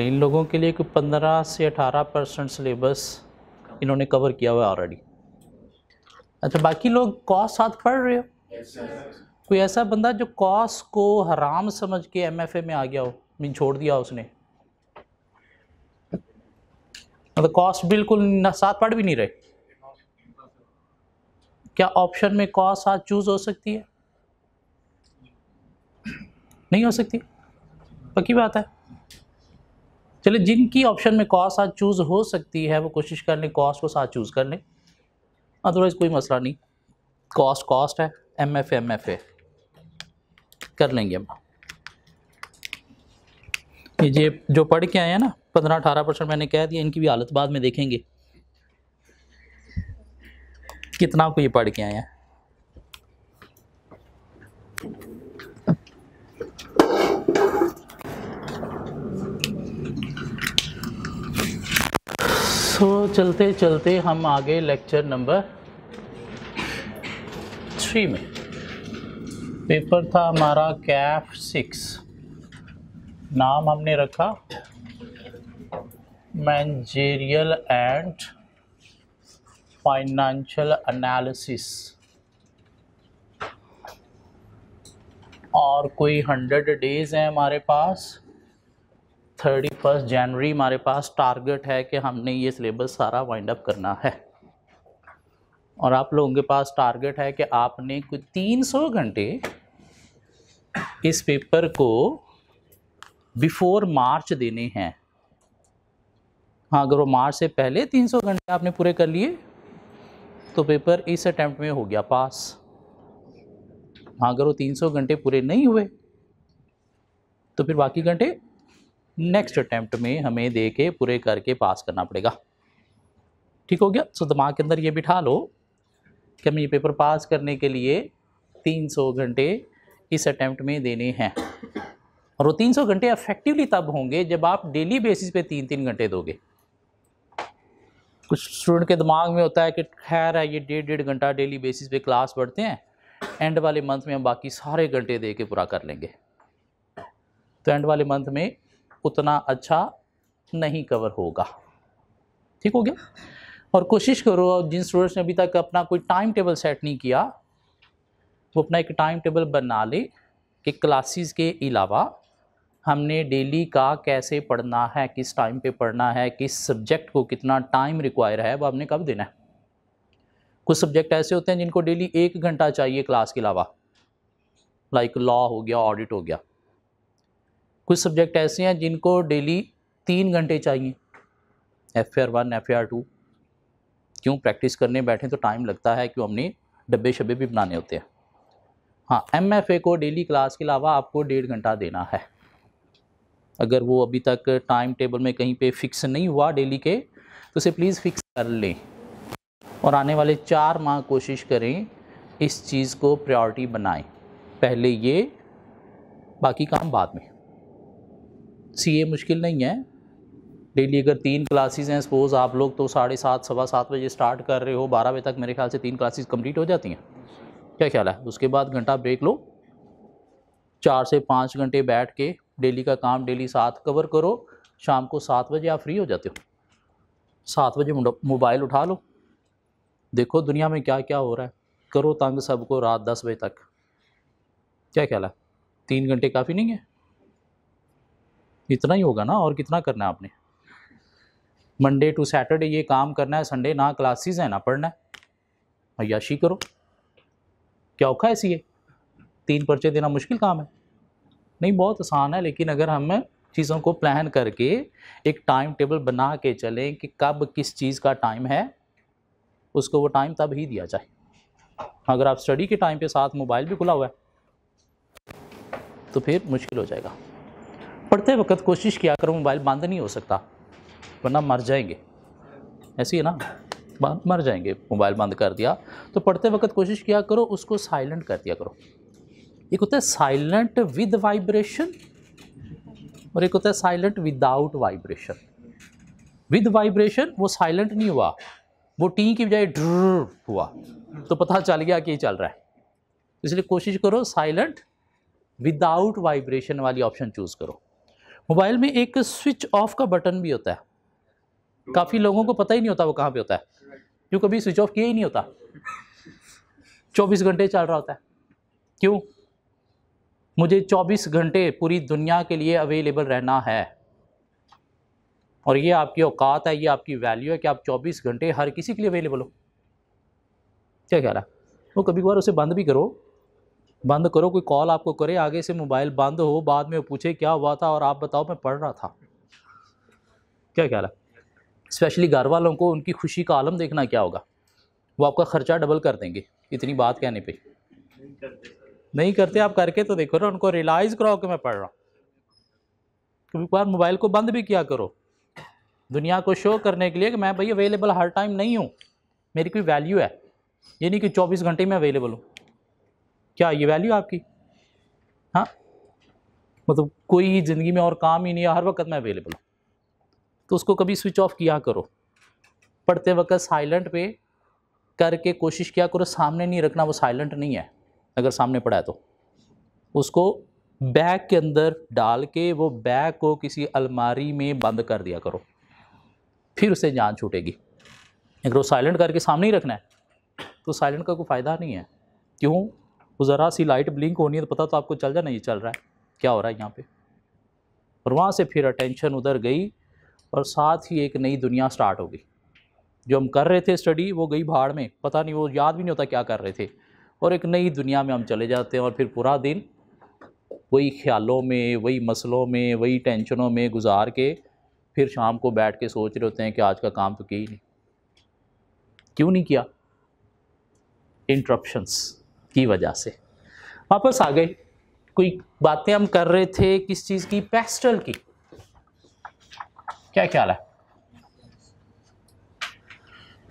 तो इन लोगों के लिए कोई पंद्रह से अठारह परसेंट सिलेबस इन्होंने कवर किया हुआ है ऑलरेडी अच्छा बाकी लोग कॉस साथ पढ़ रहे हो कोई ऐसा बंदा जो कॉस को हराम समझ के एमएफए में आ गया हो मीन छोड़ दिया उसने मतलब कॉस बिल्कुल साथ पढ़ भी नहीं रहे क्या ऑप्शन में कॉस साथ चूज हो सकती है नहीं हो सकती पक्की बात है चलिए जिनकी ऑप्शन में कॉस आज चूज़ हो सकती है वो कोशिश कर लें कॉस्ट को साथ चूज़ कर लें अदरवाइज़ कोई मसला नहीं कॉस्ट कॉस्ट है M F M F A कर लेंगे हम ये जे जो पढ़ के आए हैं ना पंद्रह अठारह परसेंट मैंने कह दिया इनकी भी हालत बाद में देखेंगे कितना को ये पढ़ के आए हैं सो so, चलते चलते हम आगे लेक्चर नंबर थ्री में पेपर था हमारा कैफ सिक्स नाम हमने रखा मैनेजेरियल एंड फाइनेंशियल एनालिसिस और कोई हंड्रेड डेज हैं हमारे पास थर्टी फर्स्ट जनवरी हमारे पास टारगेट है कि हमने ये सिलेबस सारा वाइंड अप करना है और आप लोगों के पास टारगेट है कि आपने कोई तीन सौ घंटे इस पेपर को बिफोर मार्च देने हैं हाँ अगर वो मार्च से पहले तीन सौ घंटे आपने पूरे कर लिए तो पेपर इस अटैम्प्ट में हो गया पास हाँ अगर वो तीन सौ घंटे पूरे नहीं हुए तो फिर बाकी घंटे नेक्स्ट अटैम्प्ट में हमें दे के पूरे करके पास करना पड़ेगा ठीक हो गया सो दिमाग के अंदर ये बिठा लो कि हमें ये पेपर पास करने के लिए 300 घंटे इस अटैम्प्ट में देने हैं और वो 300 घंटे अफेक्टिवली तब होंगे जब आप डेली बेसिस पे तीन तीन घंटे दोगे कुछ स्टूडेंट के दिमाग में होता है कि खैर है ये डेढ़ डेढ़ घंटा डेली बेसिस पे क्लास पढ़ते हैं एंड वाले मंथ में हम बाकी सारे घंटे दे के पूरा कर लेंगे तो एंड वाले मंथ में उतना अच्छा नहीं कवर होगा ठीक हो गया और कोशिश करो और जिन स्टूडेंट्स ने अभी तक अपना कोई टाइम टेबल सेट नहीं किया वो अपना एक टाइम टेबल बना ले कि क्लासेस के अलावा हमने डेली का कैसे पढ़ना है किस टाइम पे पढ़ना है किस सब्जेक्ट को कितना टाइम रिक्वायर है वो आपने कब देना है कुछ सब्जेक्ट ऐसे होते हैं जिनको डेली एक घंटा चाहिए क्लास के अलावा लाइक लॉ हो गया ऑडिट हो गया कुछ सब्जेक्ट ऐसे हैं जिनको डेली तीन घंटे चाहिए F R one F R two क्यों प्रैक्टिस करने बैठे तो टाइम लगता है क्यों हमने डब्बे शब्बे भी बनाने होते हैं हाँ एम एफ ए को डेली क्लास के अलावा आपको डेढ़ घंटा देना है अगर वो अभी तक टाइम टेबल में कहीं पे फिक्स नहीं हुआ डेली के तो उसे प्लीज़ फिक्स कर लें और आने वाले चार माह कोशिश करें इस चीज़ को प्रायोरिटी बनाएं पहले ये बाकी काम बाद में सी ए मुश्किल नहीं है डेली अगर तीन क्लासेस हैं सपोज़ आप लोग तो साढ़े सात सवा सात बजे स्टार्ट कर रहे हो बारह बजे तक मेरे ख्याल से तीन क्लासेस कंप्लीट हो जाती हैं क्या ख्याल है उसके बाद घंटा ब्रेक लो चार से पाँच घंटे बैठ के डेली का काम डेली साथ कवर करो शाम को सात बजे आप फ्री हो जाते हो सात बजे मोबाइल उठा लो देखो दुनिया में क्या क्या हो रहा है करो तंग सबको रात दस बजे तक क्या ख्याल है तीन घंटे काफ़ी नहीं है इतना ही होगा ना और कितना करना है आपने मंडे टू सैटरडे ये काम करना है संडे ना क्लासेस है ना पढ़ना है अयाशी करो क्या औखा ऐसी है तीन पर्चे देना मुश्किल काम है नहीं बहुत आसान है लेकिन अगर हम चीज़ों को प्लान करके एक टाइम टेबल बना के चलें कि कब किस चीज़ का टाइम है उसको वो टाइम तब ही दिया जाए अगर आप स्टडी के टाइम पे साथ मोबाइल भी खुला हुआ है तो फिर मुश्किल हो जाएगा पढ़ते वक्त कोशिश किया करो मोबाइल बंद नहीं हो सकता वरना मर जाएंगे ऐसी है ना मर जाएंगे मोबाइल बंद कर दिया तो पढ़ते वक्त कोशिश किया करो उसको साइलेंट कर दिया करो एक होता है साइलेंट विद वाइब्रेशन और एक होता है silent without vibration with vibration वो साइलेंट नहीं हुआ वो टी की बजाय ड्र हुआ तो पता चल गया कि चल रहा है इसलिए कोशिश करो साइलेंट विदाउट वाइब्रेशन वाली ऑप्शन चूज़ करो मोबाइल में एक स्विच ऑफ का बटन भी होता है काफ़ी लोगों को पता ही नहीं होता वो कहाँ पे होता है जो कभी स्विच ऑफ किया ही नहीं होता 24 घंटे चल रहा होता है क्यों मुझे 24 घंटे पूरी दुनिया के लिए अवेलेबल रहना है और ये आपकी औकात है ये आपकी वैल्यू है कि आप 24 घंटे हर किसी के लिए अवेलेबल हो क्या कह रहा है वो कभी कभार उसे बंद भी करो बंद करो कोई कॉल आपको करे आगे से मोबाइल बंद हो बाद में पूछे क्या हुआ था और आप बताओ मैं पढ़ रहा था क्या ख्याल है स्पेशली घर वालों को उनकी खुशी का आलम देखना क्या होगा वो आपका ख़र्चा डबल कर देंगे इतनी बात कहने पे नहीं करते, नहीं करते आप करके तो देखो ना उनको रियलाइज़ कराओ कि मैं पढ़ रहा हूँ कभी बार मोबाइल को बंद भी किया करो दुनिया को शो करने के लिए कि मैं भाई अवेलेबल हर टाइम नहीं हूँ मेरी कोई वैल्यू है ये नहीं कि चौबीस घंटे में अवेलेबल हूँ क्या ये वैल्यू आपकी हाँ मतलब कोई ज़िंदगी में और काम ही नहीं है हर वक्त मैं अवेलेबल हूँ तो उसको कभी स्विच ऑफ किया करो पढ़ते वक्त साइलेंट पे करके कोशिश किया करो सामने नहीं रखना वो साइलेंट नहीं है अगर सामने पढ़ा है तो उसको बैग के अंदर डाल के वो बैग को किसी अलमारी में बंद कर दिया करो फिर उसे जान छूटेगी अगर वो साइलेंट करके सामने ही रखना है तो साइलेंट का कोई फ़ायदा नहीं है क्यों वो ज़रा सी लाइट ब्लिंक होनी है तो पता तो आपको चल जाए नहीं चल रहा है क्या हो रहा है यहाँ पे और वहाँ से फिर अटेंशन उधर गई और साथ ही एक नई दुनिया स्टार्ट हो गई जो हम कर रहे थे स्टडी वो गई भाड़ में पता नहीं वो याद भी नहीं होता क्या कर रहे थे और एक नई दुनिया में हम चले जाते हैं और फिर पूरा दिन वही ख्यालों में वही मसलों में वही टेंशनों में गुजार के फिर शाम को बैठ के सोच रहे होते हैं कि आज का काम तो किया ही नहीं क्यों नहीं किया इंटरप्शंस की वजह से वापस आ गए कोई बातें हम कर रहे थे किस चीज़ की पेस्टल की क्या ख्याल है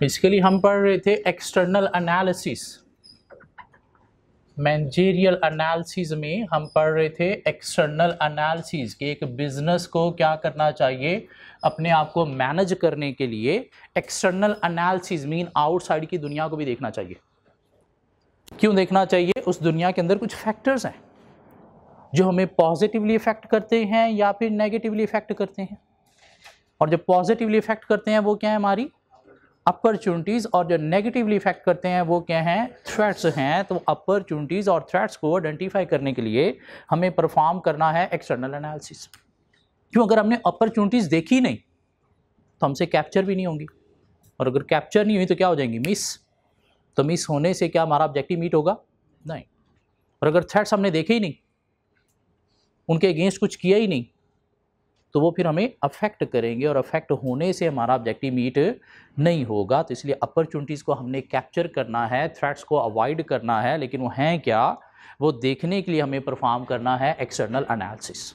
बेसिकली हम पढ़ रहे थे एक्सटर्नल एनालिसिस मैनेजेरियल एनालिसिस में हम पढ़ रहे थे एक्सटर्नल एनालिसिस कि एक बिजनेस को क्या करना चाहिए अपने आप को मैनेज करने के लिए एक्सटर्नल एनालिसिस मीन आउटसाइड की दुनिया को भी देखना चाहिए क्यों देखना चाहिए उस दुनिया के अंदर कुछ फैक्टर्स हैं जो हमें पॉजिटिवली इफ़ेक्ट करते हैं या फिर नेगेटिवली इफ़ेक्ट करते हैं और जो पॉजिटिवली इफ़ेक्ट करते हैं वो क्या है हमारी अपॉर्चुनिटीज़ और जो नेगेटिवली इफ़ेक्ट करते हैं वो क्या हैं थ्रेट्स हैं तो अपॉर्चुनिटीज़ और थ्रेट्स को आइडेंटिफाई करने के लिए हमें परफॉर्म करना है एक्सटर्नल एनालिसिस क्यों अगर हमने अपॉर्चुनिटीज़ देखी नहीं तो हमसे कैप्चर भी नहीं होंगी और अगर कैप्चर नहीं हुई तो क्या हो जाएंगी मिस तो मिस होने से क्या हमारा ऑब्जेक्टिव मीट होगा नहीं और अगर थ्रेट्स हमने देखे ही नहीं उनके अगेंस्ट कुछ किया ही नहीं तो वो फिर हमें अफेक्ट करेंगे और अफेक्ट होने से हमारा ऑब्जेक्टिव मीट नहीं होगा तो इसलिए अपॉर्चुनिटीज़ को हमने कैप्चर करना है थ्रेट्स को अवॉइड करना है लेकिन वो हैं क्या वो देखने के लिए हमें परफॉर्म करना है एक्सटर्नल एनालिसिस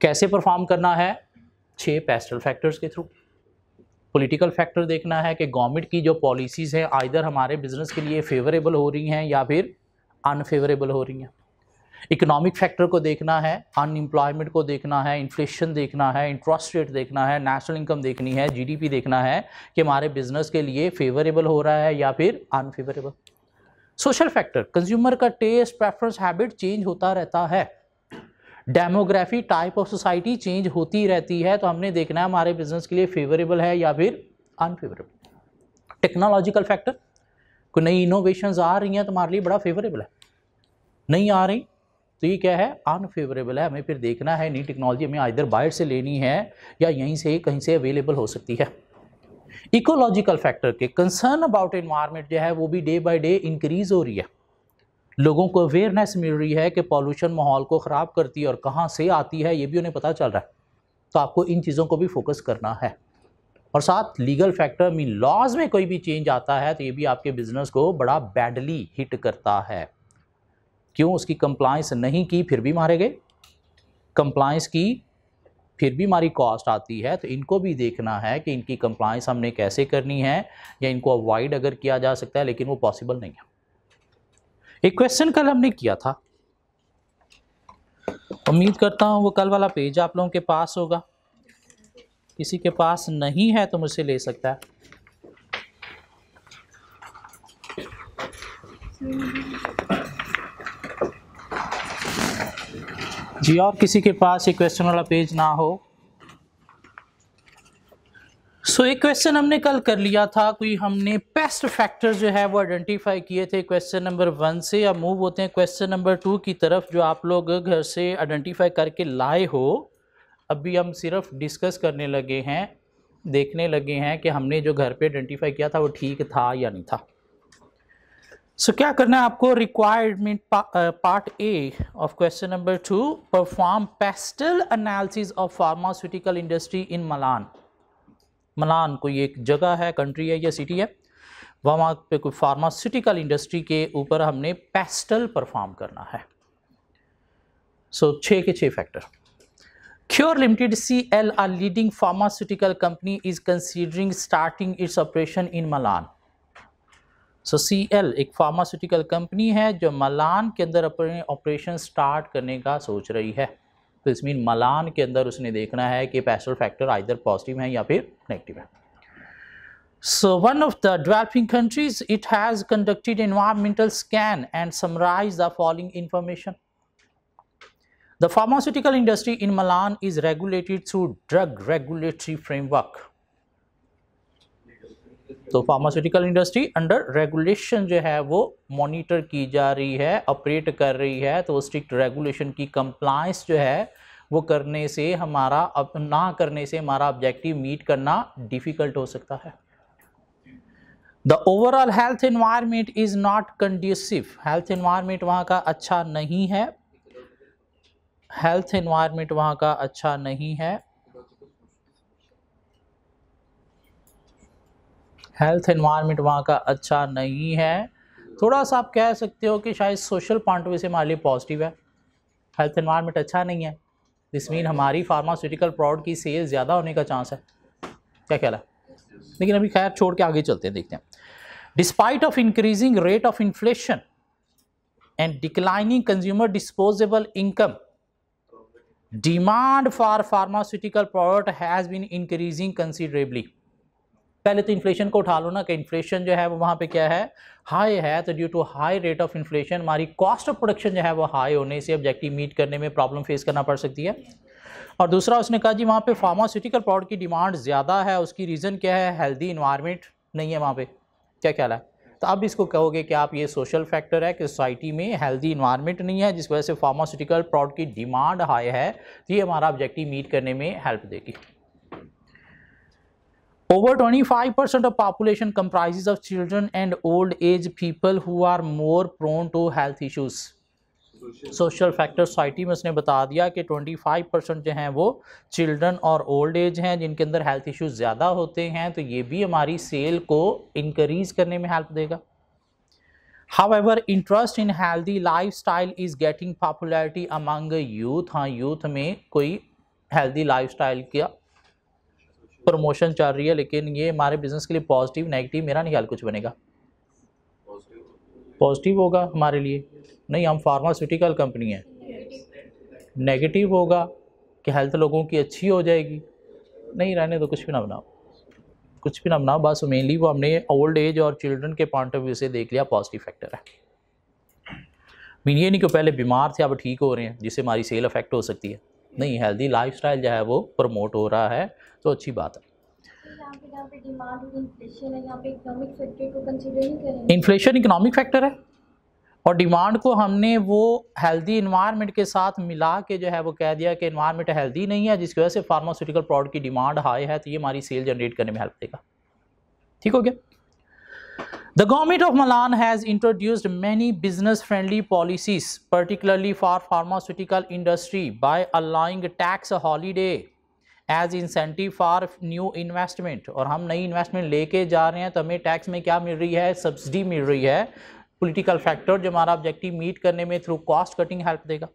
कैसे परफॉर्म करना है छः पेस्टल फैक्टर्स के थ्रू पॉलिटिकल फैक्टर देखना है कि गवर्नमेंट की जो पॉलिसीज़ हैं आइधर हमारे बिज़नेस के लिए फेवरेबल हो रही हैं या फिर अनफेवरेबल हो रही हैं इकोनॉमिक फैक्टर को देखना है अनएम्प्लॉयमेंट को देखना है इन्फ्लेशन देखना है इंटरेस्ट रेट देखना है नेशनल इनकम देखनी है जीडीपी देखना है कि हमारे बिजनेस के लिए फेवरेबल हो रहा है या फिर अनफेवरेबल सोशल फैक्टर कंज्यूमर का टेस्ट प्रेफरेंस हैबिट चेंज होता रहता है demography type of society change होती रहती है तो हमने देखना है हमारे बिजनेस के लिए फेवरेबल है या फिर अनफेवरेबल टेक्नोलॉजिकल फैक्टर कोई नई इनोवेशन आ रही हैं तो हमारे लिए बड़ा फेवरेबल है नहीं आ रही तो ये क्या है अनफेवरेबल है हमें फिर देखना है नई टेक्नोलॉजी हमें इधर बाहर से लेनी है या यहीं से कहीं से अवेलेबल हो सकती है इकोलॉजिकल फैक्टर के कंसर्न अबाउट इन्वायरमेंट जो है वो भी डे बाय डे इंक्रीज हो रही है लोगों को अवेयरनेस मिल रही है कि पॉल्यूशन माहौल को ख़राब करती है और कहाँ से आती है ये भी उन्हें पता चल रहा है तो आपको इन चीज़ों को भी फोकस करना है और साथ लीगल फैक्टर मीन लॉज में कोई भी चेंज आता है तो ये भी आपके बिज़नेस को बड़ा बैडली हिट करता है क्यों उसकी कंप्लाइंस नहीं की फिर भी मारे गए कंप्लाइंस की फिर भी हमारी कॉस्ट आती है तो इनको भी देखना है कि इनकी कंप्लाइंस हमने कैसे करनी है या इनको अवॉइड अगर किया जा सकता है लेकिन वो पॉसिबल नहीं है एक क्वेश्चन कल हमने किया था उम्मीद करता हूं वो कल वाला पेज आप लोगों के पास होगा किसी के पास नहीं है तो मुझसे ले सकता है जी और किसी के पास ये क्वेश्चन वाला पेज ना हो सो so, एक क्वेश्चन हमने कल कर लिया था कोई हमने पेस्ट फैक्टर जो है वो आइडेंटिफाई किए थे क्वेश्चन नंबर वन से या मूव होते हैं क्वेश्चन नंबर टू की तरफ जो आप लोग घर से आइडेंटिफाई करके लाए हो अभी हम सिर्फ डिस्कस करने लगे हैं देखने लगे हैं कि हमने जो घर पे आइडेंटिफाई किया था वो ठीक था या नहीं था सो so, क्या करना है आपको requirement part A of question number two perform PESTEL analysis of pharmaceutical industry in Malan मनान कोई एक जगह है कंट्री है या सिटी है वहाँ पे कोई फार्मास्यूटिकल इंडस्ट्री के ऊपर हमने पेस्टल परफॉर्म करना है सो छः के छः factor limited C L R leading pharmaceutical company is considering starting its operation in Malan so C L एक फार्मास्यूटिकल कंपनी है जो मलान के अंदर अपने ऑपरेशन स्टार्ट करने का सोच रही है तो इसमें मलान के अंदर उसने देखना है कि पैसल फैक्टर आइधर पॉजिटिव है या फिर नेगेटिव है so one of the developing countries it has conducted environmental scan and summarise the following information the pharmaceutical industry in Malan is regulated through drug regulatory framework तो pharmaceutical industry under regulation जो है वो monitor की जा रही है operate कर रही है तो स्ट्रिक्ट रेगुलेशन की कंप्लाइंस जो है वो करने से हमारा अब ना करने से हमारा ऑब्जेक्टिव मीट करना डिफ़िकल्ट हो सकता है the overall health environment is not conducive health environment वहाँ का अच्छा नहीं है हेल्थ इन्वायरमेंट वहाँ का अच्छा नहीं है हेल्थ इन्वायरमेंट वहाँ का अच्छा नहीं है थोड़ा सा आप कह सकते हो कि शायद सोशल पॉइंट ऑफ से हमारे लिए पॉजिटिव है हेल्थ इन्वायरमेंट अच्छा नहीं है दिस मीन हमारी फार्मास्यूटिकल प्रोडक्ट की सेल ज़्यादा होने का चांस है क्या ख्याल है लेकिन अभी खैर छोड़ के आगे चलते हैं देखते हैं despite of increasing rate of inflation and declining consumer disposable income demand for pharmaceutical product has been increasing considerably पहले तो इन्फ्लेशन को उठा लो ना कि इन्फ्लेशन जो है वो वहाँ पे क्या है हाई है तो due to high rate of inflation हमारी कॉस्ट ऑफ प्रोडक्शन जो है वो हाई होने से ऑब्जेक्टिव मीट करने में प्रॉब्लम फेस करना पड़ सकती है और दूसरा उसने कहा जी वहाँ पे फार्मास्यूटिकल प्रोडक्ट की डिमांड ज़्यादा है उसकी रीज़न क्या है हेल्दी इन्वायरमेंट नहीं है वहाँ पर क्या ख्याल है तो अब इसको कहोगे कि आप ये सोशल फैक्टर है कि सोसाइटी में हेल्दी इन्वायरमेंट नहीं है जिस वजह से फार्मास्यूटिकल प्रोडक्ट की डिमांड हाई है तो ये हमारा ऑब्जेक्टिव मीट करने में हेल्प देगी over 25% of population comprises of children and old age people who are more prone to health issues social factor society में उसने बता दिया कि 25 परसेंट जो हैं वो चिल्ड्रन और ओल्ड एज हैं जिनके अंदर हेल्थ इश्यूज़ ज़्यादा होते हैं तो ये भी हमारी सेल को इंक्रीज करने में हेल्प देगा however interest in healthy lifestyle is getting popularity among youth हाँ यूथ में कोई हेल्दी लाइफ स्टाइल का प्रमोशन चल रही है लेकिन ये हमारे बिज़नेस के लिए पॉजिटिव नेगेटिव मेरा नहीं ख्याल कुछ बनेगा पॉजिटिव होगा हमारे लिए नहीं हम फार्मास्यूटिकल कंपनी है नेगेटिव होगा कि हेल्थ लोगों की अच्छी हो जाएगी नहीं रहने तो कुछ भी ना बनाओ कुछ भी ना बनाओ बस मेनली वो हमने ओल्ड एज और चिल्ड्रन के पॉइंट ऑफ व्यू से देख लिया पॉजिटिव फैक्टर है मीन ये नहीं कि पहले बीमार थे अब ठीक हो रहे हैं जिससे हमारी सेल अफेक्ट हो सकती है नहीं हेल्दी हम्म। लाइफ जो है वो प्रमोट हो रहा है तो अच्छी बात है इन्फ्लेशन इकोनॉमिक फैक्टर है और डिमांड को हमने वो हेल्दी इन्वायरमेंट के साथ मिला के जो है वो कह दिया कि इन्वायरमेंट हेल्दी नहीं है जिसकी वजह से फार्मास्यूटिकल प्रोडक्ट की डिमांड हाई है तो ये हमारी सेल जनरेट करने में हेल्प देगा ठीक हो गया The government of Milan has introduced many business-friendly policies, particularly for pharmaceutical industry, by allowing tax holiday as incentive for new investment और हम नई इन्वेस्टमेंट लेके जा रहे हैं तो हमें टैक्स में क्या मिल रही है सब्सिडी मिल रही है पॉलिटिकल फैक्टर जो हमारा ऑब्जेक्टिव मीट करने में थ्रू कॉस्ट कटिंग हेल्प देगा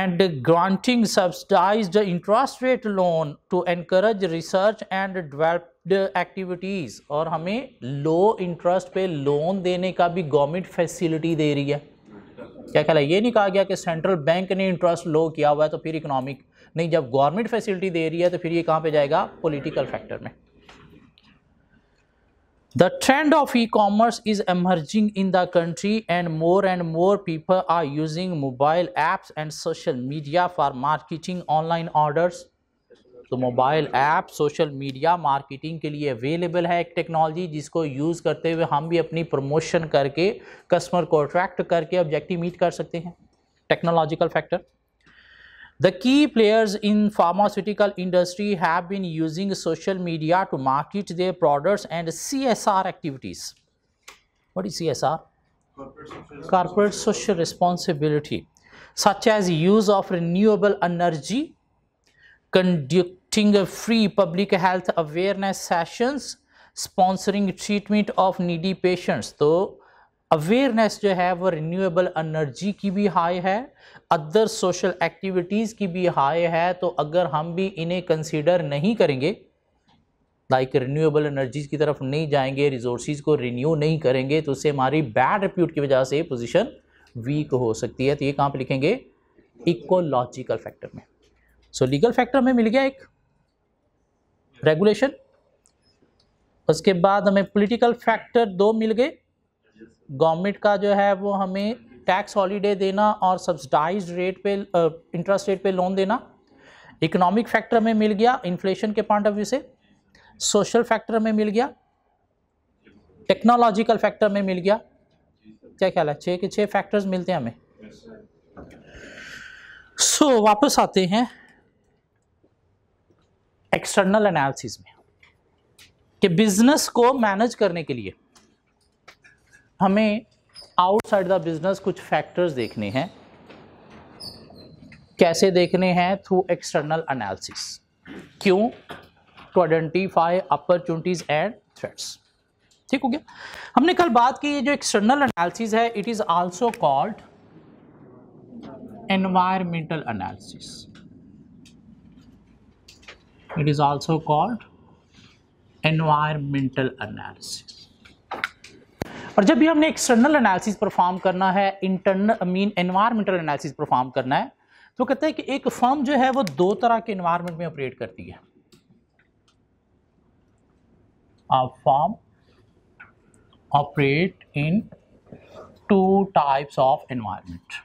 and granting subsidized interest rate loan to encourage research and develop activities और हमें लो इंटरेस्ट पे लोन देने का भी गवर्नमेंट फैसिलिटी दे रही है क्या कहला ये नहीं कहा गया कि सेंट्रल बैंक ने इंटरेस्ट लो किया हुआ है तो फिर इकोनॉमिक नहीं जब गवर्नमेंट फैसिलिटी दे रही है तो फिर ये कहाँ पे जाएगा पॉलिटिकल फैक्टर में the trend of e commerce is emerging in the country and more and more people are using mobile apps and social media for marketing online orders तो mobile app social media marketing के लिए available है एक technology जिसको use करते हुए हम भी अपनी प्रमोशन करके कस्टमर को अट्रैक्ट करके ऑब्जेक्टिव मीट कर सकते हैं technological factor the key players in pharmaceutical industry have been using social media to market their products and C S R activities what is C S R corporate social responsibility such as use of renewable energy कंड conducting free public health awareness sessions sponsoring treatment of needy patients तो awareness जो है वो renewable energy की भी high है other social activities की भी हाई है तो अगर हम भी इन्हें कंसीडर नहीं करेंगे लाइक रिन्यूएबल एनर्जीज़ की तरफ नहीं जाएंगे रिसोर्स को रिन्यू नहीं करेंगे तो उससे हमारी बैड रिप्यूट की वजह से पोजिशन वीक हो सकती है तो ये कहाँ पर लिखेंगे इकोलॉजिकल फैक्टर में सो लीगल फैक्टर में मिल गया एक रेगुलेशन उसके बाद हमें पॉलिटिकल फैक्टर दो मिल गए गवर्नमेंट का जो है वो हमें टैक्स हॉलीडे देना और सब्सिडाइज रेट पे इंटरेस्ट रेट पे लोन देना इकोनॉमिक फैक्टर हमें मिल गया इन्फ्लेशन के पॉइंट ऑफ व्यू से सोशल फैक्टर हमें मिल गया टेक्नोलॉजिकल फैक्टर में मिल गया क्या ख्याल है छः के छः फैक्टर्स मिलते हैं हमें सो so, वापस आते हैं एक्सटर्नल एनालिसिस में कि बिजनेस को मैनेज करने के लिए हमें आउटसाइड द बिजनेस कुछ फैक्टर्स देखने हैं कैसे देखने हैं थ्रू एक्सटर्नल एनालिसिस क्यों to identify opportunities and threats ठीक हो गया हमने कल बात की ये जो एक्सटर्नल एनालिसिस है it is also called environmental analysis it is also called environmental analysis और जब भी हमने एक्सटर्नल एनालिसिस परफॉर्म करना है internal mean environmental analysis perform करना है तो कहते हैं कि एक फर्म जो है वो दो तरह के एनवायरमेंट में ऑपरेट करती है firm operate in two types of environment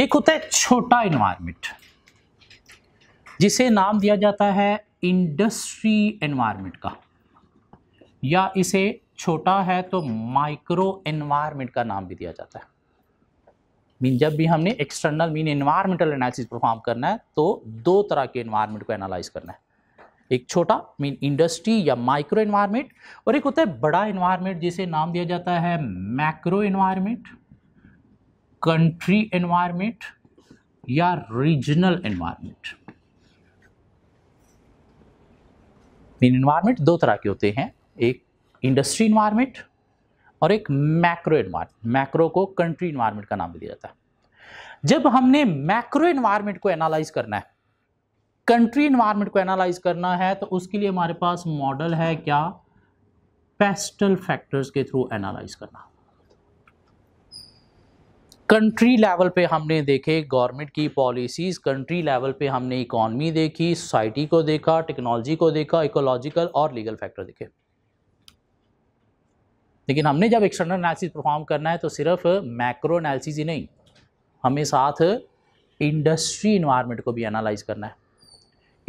एक होता है छोटा एनवायरमेंट जिसे नाम दिया जाता है इंडस्ट्री एनवायरमेंट का या इसे छोटा है तो माइक्रो एनवायरमेंट का नाम भी दिया जाता है मीन जब भी हमने external mean environmental analysis perform करना है तो दो तरह के एनवायरमेंट को एनालाइज करना है एक छोटा मीन इंडस्ट्री या माइक्रो एनवायरमेंट और एक होता है बड़ा एनवायरमेंट जिसे नाम दिया जाता है मैक्रो एनवायरमेंट कंट्री एनवायरनमेंट या रीजनल एनवायरनमेंट इन एनवायरनमेंट दो तरह के होते हैं एक इंडस्ट्री इन्वायरमेंट और एक मैक्रो एनवायरमेंट मैक्रो को कंट्री इन्वायरमेंट का नाम भी दिया जाता है जब हमने मैक्रो एनवायरमेंट को एनालाइज करना है कंट्री इन्वायरमेंट को एनालाइज करना है तो उसके लिए हमारे पास मॉडल है क्या पेस्टल फैक्टर्स के थ्रू एनालाइज करना कंट्री लेवल पे हमने देखे गवर्नमेंट की पॉलिसीज़ कंट्री लेवल पे हमने इकॉनमी देखी सोसाइटी को देखा टेक्नोलॉजी को देखा इकोलॉजिकल और लीगल फैक्टर देखे लेकिन हमने जब एक्सटर्नल एनालिसिस परफॉर्म करना है तो सिर्फ मैक्रो एनालिसिस ही नहीं हमें साथ इंडस्ट्री इन्वायरमेंट को भी एनालाइज करना है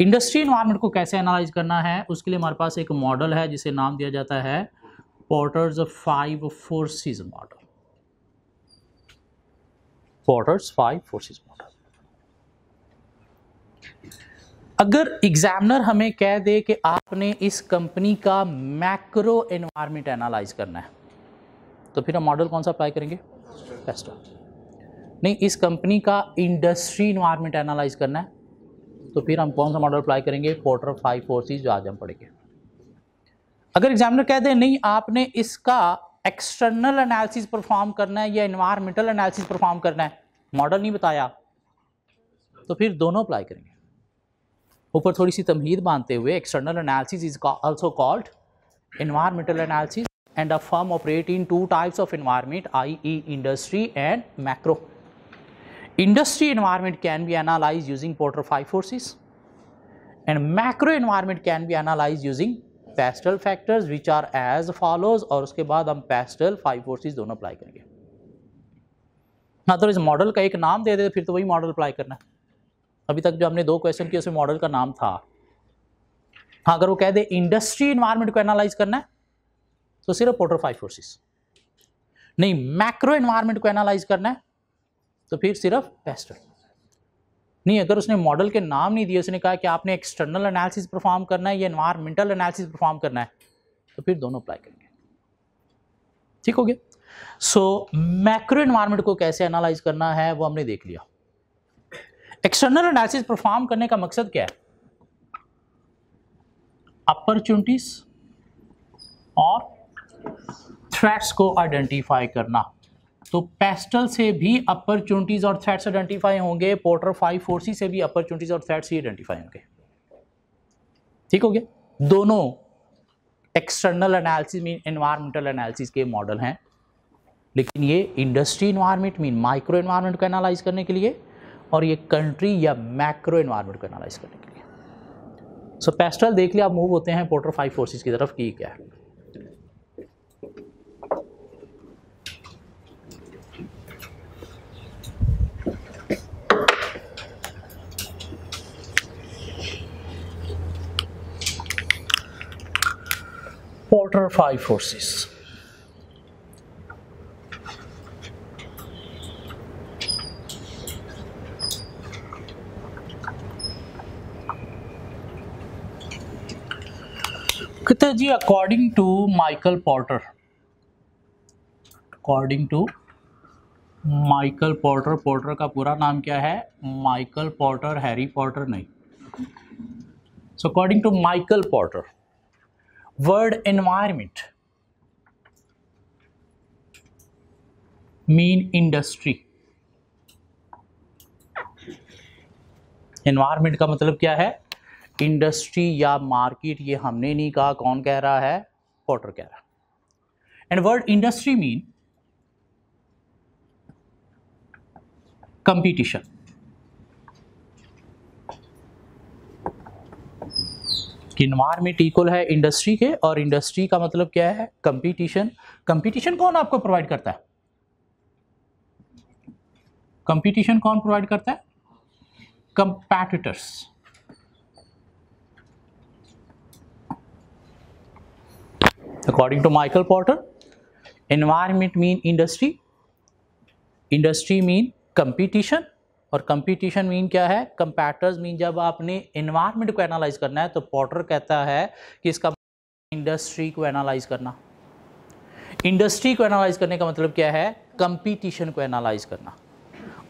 इंडस्ट्री इन्वायरमेंट को कैसे एनालाइज करना है उसके लिए हमारे पास एक मॉडल है जिसे नाम दिया जाता है Porter's five forces model Porter's five forces model अगर एग्जामिनर हमें कह दे कि आपने इस कंपनी का मैक्रो एनवायरमेंट एनालाइज करना है तो फिर हम मॉडल कौन सा अप्लाई करेंगे पेस्टल नहीं इस कंपनी का इंडस्ट्री इन्वायरमेंट एनालाइज करना है तो फिर हम कौन सा मॉडल अप्लाई करेंगे क्वार्टर फाइव फोर्सिस जो आज हम पढ़ेंगे अगर एग्जामिनर कह दें नहीं आपने इसका एक्सटर्नल एनालिसिस परफॉर्म करना है या इन्वायरमेंटल एनालिसिस परफॉर्म करना है मॉडल नहीं बताया तो फिर दोनों अप्लाई करेंगे ऊपर थोड़ी सी तमहीद बांधते हुए external analysis is also called environmental analysis and a firm operate in two types of environment i e industry and macro industry environment can be analyse using Porter five forces and macro environment can be analyse using PESTEL factors which are as follows और उसके बाद हम PESTEL five forces दोनों apply करेंगे ना हाँ, तो इस मॉडल का एक नाम दे दे फिर तो वही मॉडल अप्लाई करना अभी तक जो हमने दो क्वेश्चन किए उसमें मॉडल का नाम था हाँ अगर वो कह दे इंडस्ट्री इन्वायरमेंट को एनालाइज करना है तो सिर्फ पोटर फाइव फोर्सिस नहीं मैक्रो इन्वायरमेंट को एनालाइज करना है तो फिर सिर्फ पेस्टल नहीं अगर उसने मॉडल के नाम नहीं दिए उसने कहा कि आपने एक्सटर्नल एनालिसिस परफॉर्म करना है या इन्वायरमेंटल एनालिसिस परफॉर्म करना है तो फिर दोनों अप्लाई करेंगे ठीक हो गया सो मैक्रो इन्वायरमेंट को कैसे एनालाइज करना है वो हमने देख लिया एक्सटर्नल एनालिसिस परफॉर्म करने का मकसद क्या है अपॉर्चुनिटीज और थ्रेट्स को आइडेंटिफाई करना तो पेस्टल से भी अपॉर्चुनिटीज और थ्रेट्स आइडेंटिफाई होंगे पोर्टर फाइव सी से भी अपॉर्चुनिटीज और थ्रेट्स ही आइडेंटिफाई होंगे ठीक हो गया दोनों external analysis mean environmental analysis के मॉडल हैं लेकिन ये industry environment mean micro environment को एनालाइज करने के लिए और ये कंट्री या मैक्रो इन्वायरमेंट को एनालाइज करने के लिए सो so, पेस्टल देख लिया आप मूव होते हैं पोर्टर फाइव फोर्सेस की तरफ की क्या है Porter phi forces. Krita ji, according to Michael according to Michael Porter Porter का पूरा नाम क्या है माइकल पॉटर हैरी पॉटर नहीं so according to Michael Porter word environment mean industry environment का मतलब क्या है इंडस्ट्री या मार्केट ये हमने नहीं कहा कौन कह रहा है पॉटर कह रहा and word industry mean competition environment equal है इंडस्ट्री के और इंडस्ट्री का मतलब क्या है कंपटीशन कंपटीशन कौन आपको प्रोवाइड करता है कंपटीशन कौन प्रोवाइड करता है competitors according to Michael Porter environment mean industry industry mean competition और कंपटीशन मीन क्या है कंपैक्टर्स मीन जब आपने इन्वायरमेंट को एनालाइज करना है तो पॉटर कहता है कि इसका इंडस्ट्री को एनालाइज करना इंडस्ट्री को एनालाइज करने का मतलब क्या है कंपटीशन को एनालाइज करना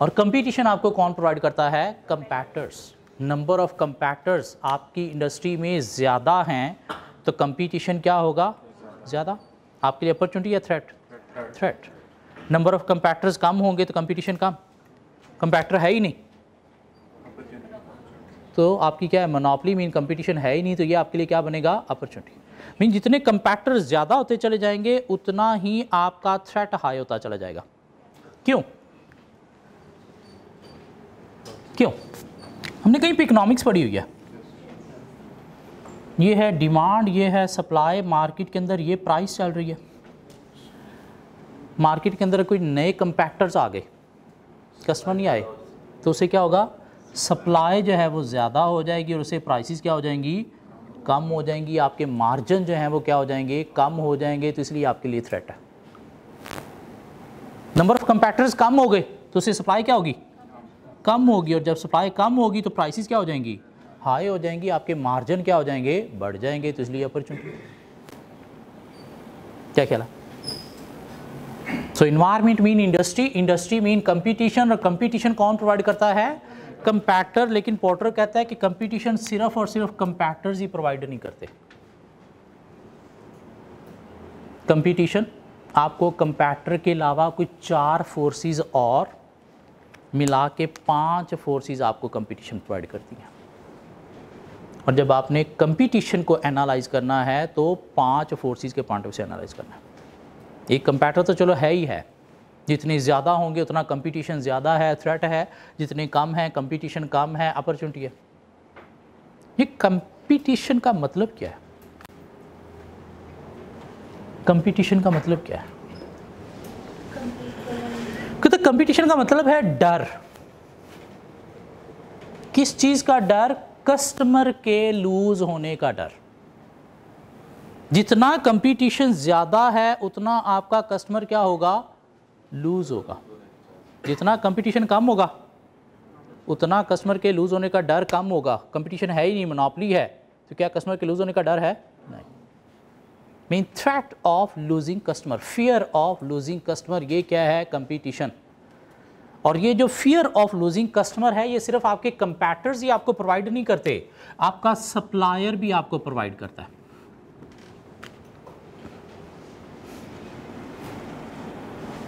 और कंपटीशन आपको कौन प्रोवाइड करता है कंपैटर्स नंबर ऑफ कंपैक्टर्स आपकी इंडस्ट्री में ज़्यादा हैं तो कंपटीशन क्या होगा ज़्यादा आपके लिए अपॉर्चुनिटी या threat threat number of competitors कम होंगे तो कंपटीशन कम कंपैक्टर है ही नहीं तो आपकी क्या है मोनोपली मीन कंपटीशन है ही नहीं तो ये आपके लिए क्या बनेगा अपॉर्चुनिटी मीन जितने कंपैक्टर ज़्यादा होते चले जाएंगे उतना ही आपका थ्रेट हाई होता चला जाएगा क्यों क्यों हमने कहीं पे इकोनॉमिक्स पढ़ी हुई है ये है डिमांड ये है सप्लाई मार्केट के अंदर ये प्राइस चल रही है मार्केट के अंदर कोई नए कंपैक्टर्स आ गए कस्टमर नहीं आए तो उसे क्या होगा सप्लाई जो है वो ज़्यादा हो जाएगी और उसे प्राइसेस क्या हो जाएंगी कम हो जाएंगी आपके मार्जिन जो हैं वो क्या हो जाएंगे कम हो जाएंगे तो इसलिए आपके लिए थ्रेट है नंबर ऑफ कंपेटर्स कम हो गए तो उससे सप्लाई क्या होगी कम होगी और जब सप्लाई कम होगी तो प्राइसेस क्या हो जाएंगी हाई हो जाएंगी आपके मार्जिन क्या हो जाएंगे बढ़ जाएंगे तो इसलिए अपॉर्चुनिटी क्या ख्याल है so environment mean industry industry mean competition और कंपटीशन कौन प्रोवाइड करता है कंपैक्टर लेकिन पोर्टर कहता है कि कंपटीशन सिर्फ और सिर्फ कंपैक्टर्स ही प्रोवाइड नहीं करते कंपटीशन आपको कंपैक्टर के अलावा कुछ चार फोर्सेस और मिला के पांच फोर्सेस आपको कंपटीशन प्रोवाइड करती हैं और जब आपने कंपटीशन को एनालाइज करना है तो पांच फोर्सेस के पॉइंट ऑफ से एनालाइज करना है एक कंपेटर तो चलो है ही है जितने ज़्यादा होंगे उतना कंपटीशन ज़्यादा है थ्रेट है जितने कम है कंपटीशन कम है अपॉर्चुनिटी है ये कंपटीशन का मतलब क्या है कंपटीशन का मतलब क्या है तो कंपटीशन तो का मतलब है डर किस चीज़ का डर कस्टमर के लूज होने का डर जितना कंपटीशन ज़्यादा है उतना आपका कस्टमर क्या होगा लूज़ होगा जितना कंपटीशन कम होगा उतना कस्टमर के लूज़ होने का डर कम होगा कंपटीशन है ही नहीं मनापली है तो क्या कस्टमर के लूज़ होने का डर है नहीं mean threat of losing customer fear of losing customer ये क्या है कंपटीशन और ये जो फियर ऑफ लूजिंग कस्टमर है ये सिर्फ आपके कंपैटर्स ही आपको प्रोवाइड नहीं करते आपका सप्लायर भी आपको प्रोवाइड करता है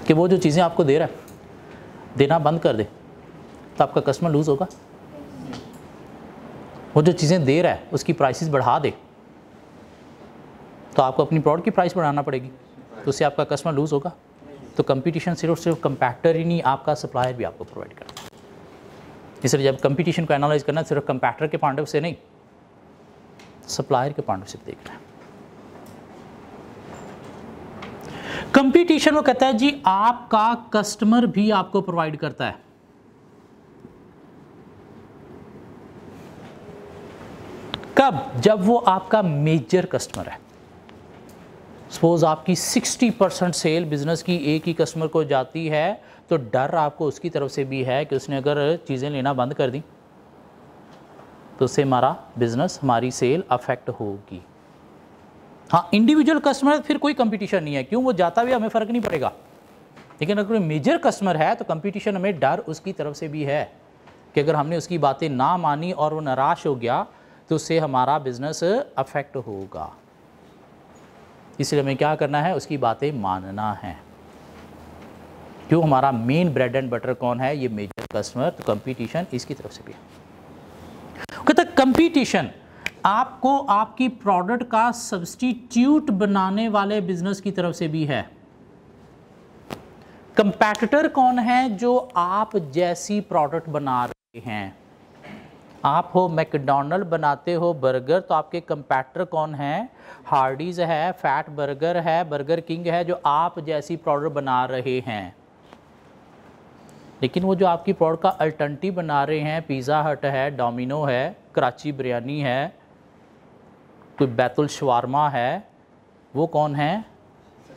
कि वो जो चीज़ें आपको दे रहा है देना बंद कर दे तो आपका कस्टमर लूज़ होगा वो जो चीज़ें दे रहा है उसकी प्राइसेस बढ़ा दे तो आपको अपनी प्रोडक्ट की प्राइस बढ़ाना पड़ेगी तो उससे आपका कस्टमर लूज़ होगा तो कंपटीशन सिर्फ सिर्फ कंपैक्टर ही नहीं आपका सप्लायर भी आपको प्रोवाइड करता है इसलिए जब कंपटीशन को एनालाइज करना सिर्फ कंपैक्टर के पॉइंट ऑफ से नहीं सप्लायर के पॉइंट ऑफ से देखना है कंपटीशन वो कहता है जी आपका कस्टमर भी आपको प्रोवाइड करता है कब जब वो आपका मेजर कस्टमर है सपोज आपकी 60 परसेंट सेल बिजनेस की एक ही कस्टमर को जाती है तो डर आपको उसकी तरफ से भी है कि उसने अगर चीज़ें लेना बंद कर दी तो उससे हमारा बिज़नेस हमारी सेल अफेक्ट होगी हाँ इंडिविजुअल कस्टमर फिर कोई कंपटीशन नहीं है क्यों वो जाता भी हमें फ़र्क नहीं पड़ेगा लेकिन अगर कोई मेजर कस्टमर है तो कंपटीशन हमें डर उसकी तरफ से भी है कि अगर हमने उसकी बातें ना मानी और वो नाराश हो गया तो उससे हमारा बिज़नेस अफेक्ट होगा इसलिए हमें क्या करना है उसकी बातें मानना है क्यों हमारा मेन ब्रेड एंड बटर कौन है ये मेजर कस्टमर तो कंपटीशन इसकी तरफ से भी है कहते आपको आपकी प्रोडक्ट का सब्सटीट्यूट बनाने वाले बिजनेस की तरफ से भी है कंपेटिटर कौन है जो आप जैसी प्रोडक्ट बना रहे हैं आप हो मैकडोनल्ड बनाते हो बर्गर तो आपके कंपैटर कौन है हार्डीज़ है फैट बर्गर है बर्गर किंग है जो आप जैसी प्रोडक्ट बना रहे हैं लेकिन वो जो आपकी प्रोडक्ट का अल्टरनेटिव बना रहे हैं पिज़्ज़ा हट है डोमिनो है कराची बिरयानी है कोई बैतुल शवारमा है वो कौन है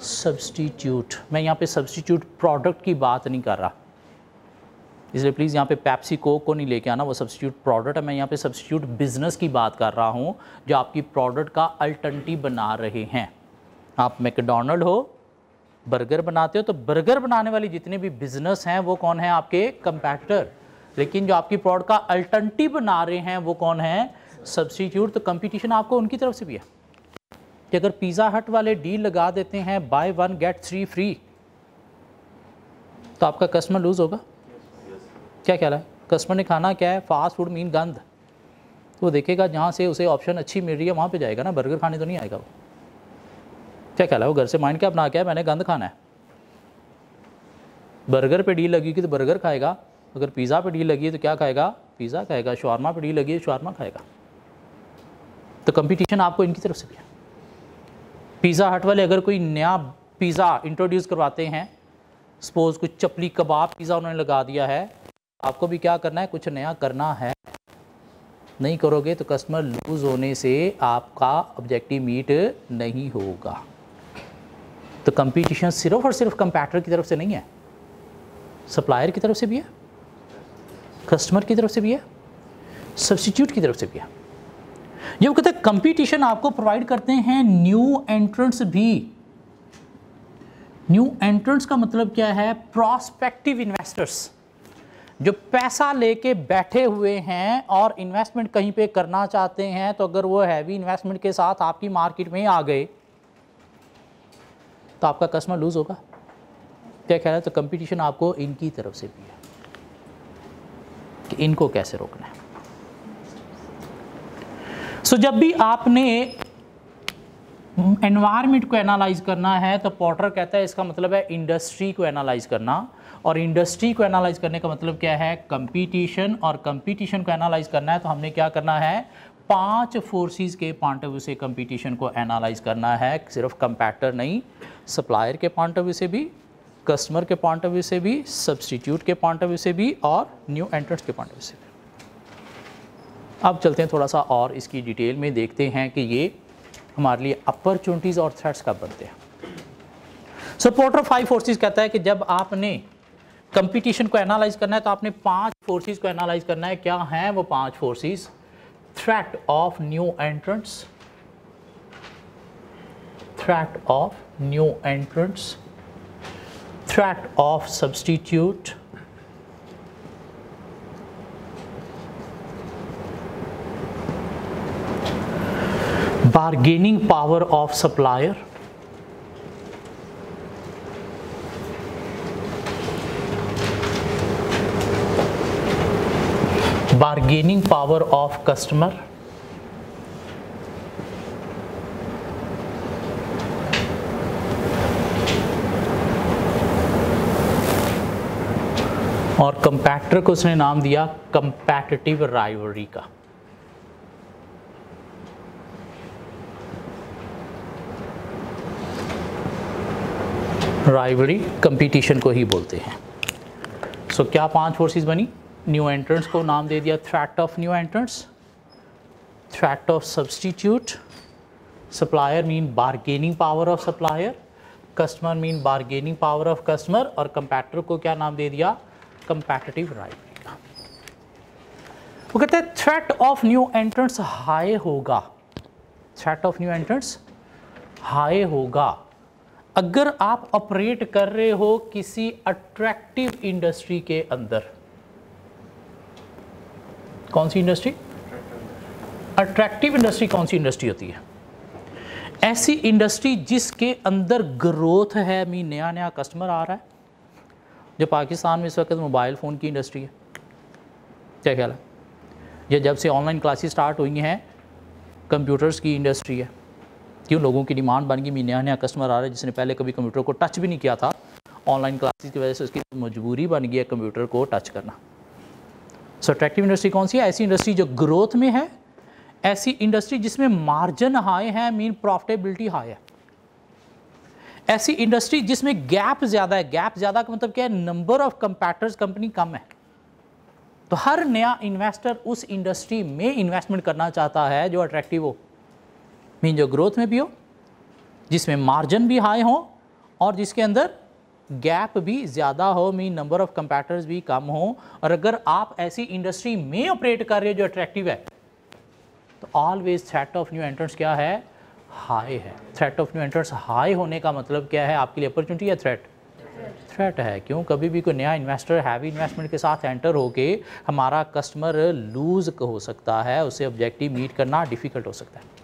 सब्सटीट्यूट मैं यहाँ पे सब्सटीट्यूट प्रोडक्ट की बात नहीं कर रहा इसलिए प्लीज़ यहाँ पे पैप्सी कोक को नहीं लेके आना वो सब्सटीट्यूट प्रोडक्ट है मैं यहाँ पे सब्सटीट्यूट बिज़नेस की बात कर रहा हूँ जो आपकी प्रोडक्ट का अल्टरनेटिव बना रहे हैं आप मैकडोनल्ड हो बर्गर बनाते हो तो बर्गर बनाने वाली जितने भी बिज़नेस हैं वो कौन है आपके कंपैक्टर लेकिन जो आपकी प्रोडक्ट का अल्टरनेटिव बना रहे हैं वो कौन है सब्सटीट्यूट तो कंपटीशन आपको उनकी तरफ से भी है कि अगर पिज़्ज़ा हट वाले डील लगा देते हैं buy one get three free तो आपका कस्टमर लूज़ होगा क्या ख्याल है कस्टमर ने खाना क्या है फास्ट फूड मीन गंद तो वो देखेगा जहाँ से उसे ऑप्शन अच्छी मिल रही है वहाँ पे जाएगा ना बर्गर खाने तो नहीं आएगा वो क्या ख्याल है वो घर से माइंड क्या अपना क्या है मैंने गंद खाना है बर्गर पे डील लगेगी तो बर्गर खाएगा अगर पिज़्ज़ा पे डील लगी है तो क्या खाएगा पिज़्ज़ा खाएगा शवारमा पे डील लगी है शवारमा तो खाएगा तो कंपटीशन आपको इनकी तरफ से भी है पिज़्ज़ा हट वाले अगर कोई नया पिज़्ज़ा इंट्रोड्यूस करवाते हैं सपोज़ कुछ चपली कबाब पिज़्ज़ा उन्होंने लगा दिया है आपको भी क्या करना है कुछ नया करना है नहीं करोगे तो कस्टमर लूज़ होने से आपका ऑब्जेक्टिव मीट नहीं होगा तो कंपटीशन सिर्फ और सिर्फ कंपैटर की तरफ से नहीं है सप्लायर की तरफ से भी है कस्टमर की तरफ से भी है सब्सिट्यूट की तरफ से भी है ये कहते हैं कंपटीशन आपको प्रोवाइड करते हैं न्यू एंट्रेंस भी न्यू एंट्रेंस का मतलब क्या है प्रॉस्पेक्टिव इन्वेस्टर्स जो पैसा लेके बैठे हुए हैं और इन्वेस्टमेंट कहीं पे करना चाहते हैं तो अगर वो हैवी इन्वेस्टमेंट के साथ आपकी मार्केट में आ गए तो आपका कस्टमर लूज़ होगा क्या ख्याल है तो कंपटीशन आपको इनकी तरफ से भी है कि इनको कैसे रोकना है सो so, जब भी आपने एनवायरमेंट को एनालाइज करना है तो पॉटर कहता है इसका मतलब है इंडस्ट्री को एनालाइज करना और इंडस्ट्री को एनालाइज करने का मतलब क्या है कंपटीशन और कंपटीशन को एनालाइज करना है तो हमने क्या करना है पांच फोर्सेस के पॉइंट ऑफ व्यू से कंपटीशन को एनालाइज करना है सिर्फ कंपैक्टर नहीं सप्लायर के पॉइंट ऑफ व्यू से भी कस्टमर के पॉइंट ऑफ व्यू से भी सब्सटीट्यूट के पॉइंट ऑफ व्यू से भी और न्यू एंट्रेंस के पॉइंट ऑफ व्यू से भी अब चलते हैं थोड़ा सा और इसकी डिटेल में देखते हैं कि ये हमारे लिए अपॉर्चुनिटीज़ और थ्रेट्स कब बनते हैं सपोर्टर फाइव फोर्सेस कहता है कि जब आपने कंपटीशन को एनालाइज करना है तो आपने पांच फोर्सेस को एनालाइज करना है क्या हैं वो पांच forces threat of new entrants threat of new entrants threat of substitute bargaining power of supplier bargaining power of customer और कंपैक्टर को उसने नाम दिया कंपैटिटिव राइवरी का राइवरी कंपटीशन को ही बोलते हैं सो so, क्या पांच फोर्सेस बनी न्यू एंट्रेंस को नाम दे दिया threat of new entrance threat of substitute supplier mean bargaining power of supplier customer mean bargaining power of customer और कंपैटर को क्या नाम दे दिया कंपैटेटिव राइट वो कहते हैं threat of new entrance high होगा threat of new entrance high होगा अगर आप ऑपरेट कर रहे हो किसी अट्रैक्टिव इंडस्ट्री के अंदर कौन सी इंडस्ट्री अट्रैक्टिव इंडस्ट्री कौन सी इंडस्ट्री होती है ऐसी इंडस्ट्री जिसके अंदर ग्रोथ है मी नया नया कस्टमर आ रहा है जो पाकिस्तान में इस वक्त मोबाइल फ़ोन की इंडस्ट्री है क्या ख्याल है या जब से ऑनलाइन क्लासेस स्टार्ट हुई हैं कंप्यूटर्स की इंडस्ट्री है क्यों लोगों की डिमांड बन गई मैं नया नया कस्टमर आ रहा है जिसने पहले कभी कंप्यूटर को टच भी नहीं किया था ऑनलाइन क्लासेस की वजह से उसकी मजबूरी बन गई है कंप्यूटर को टच करना सो अट्रैक्टिव इंडस्ट्री कौन सी है ऐसी इंडस्ट्री जो ग्रोथ में है ऐसी इंडस्ट्री जिसमें मार्जिन हाई है मीन प्रॉफिटेबिलिटी हाई है ऐसी इंडस्ट्री जिसमें गैप ज़्यादा है गैप ज़्यादा का मतलब क्या है नंबर ऑफ कंपैटर्स कंपनी कम है तो हर नया इन्वेस्टर उस इंडस्ट्री में इन्वेस्टमेंट करना चाहता है जो अट्रैक्टिव हो मीन जो ग्रोथ में भी हो जिसमें मार्जिन भी हाई हो और जिसके अंदर गैप भी ज़्यादा हो मीन नंबर ऑफ कंपैटर्स भी कम हो और अगर आप ऐसी इंडस्ट्री में ऑपरेट कर रहे हो जो अट्रैक्टिव है तो always threat of new entrance क्या है हाई है threat of new entrance high होने का मतलब क्या है आपके लिए अपॉर्चुनिटी है थ्रेट थ्रेट है क्यों कभी भी कोई नया इन्वेस्टर हैवी इन्वेस्टमेंट के साथ एंटर होके हमारा कस्टमर लूज हो सकता है उसे ऑब्जेक्टिव मीट करना डिफ़िकल्ट हो सकता है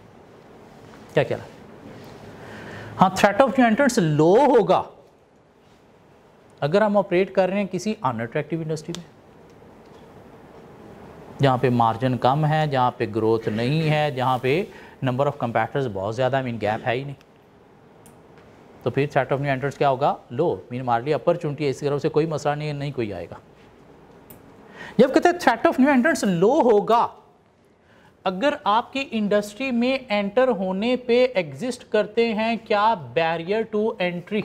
क्या कह रहा है हाँ threat of new entrance low होगा अगर हम ऑपरेट कर रहे हैं किसी अनअट्रैक्टिव इंडस्ट्री में जहाँ पे मार्जिन कम है जहाँ पे ग्रोथ नहीं है जहाँ पे नंबर ऑफ कंपेटर्स बहुत ज़्यादा मीन गैप है ही नहीं तो फिर थ्रेट ऑफ न्यू एंट्रेंस क्या होगा लो मीन हमारे लिए अपॉर्चुनिटी है इस तरह से कोई मसला नहीं है नहीं कोई आएगा जब कहते हैं threat of new entrance low होगा अगर आपकी इंडस्ट्री में एंटर होने पे एग्जिस्ट करते हैं क्या barrier to entry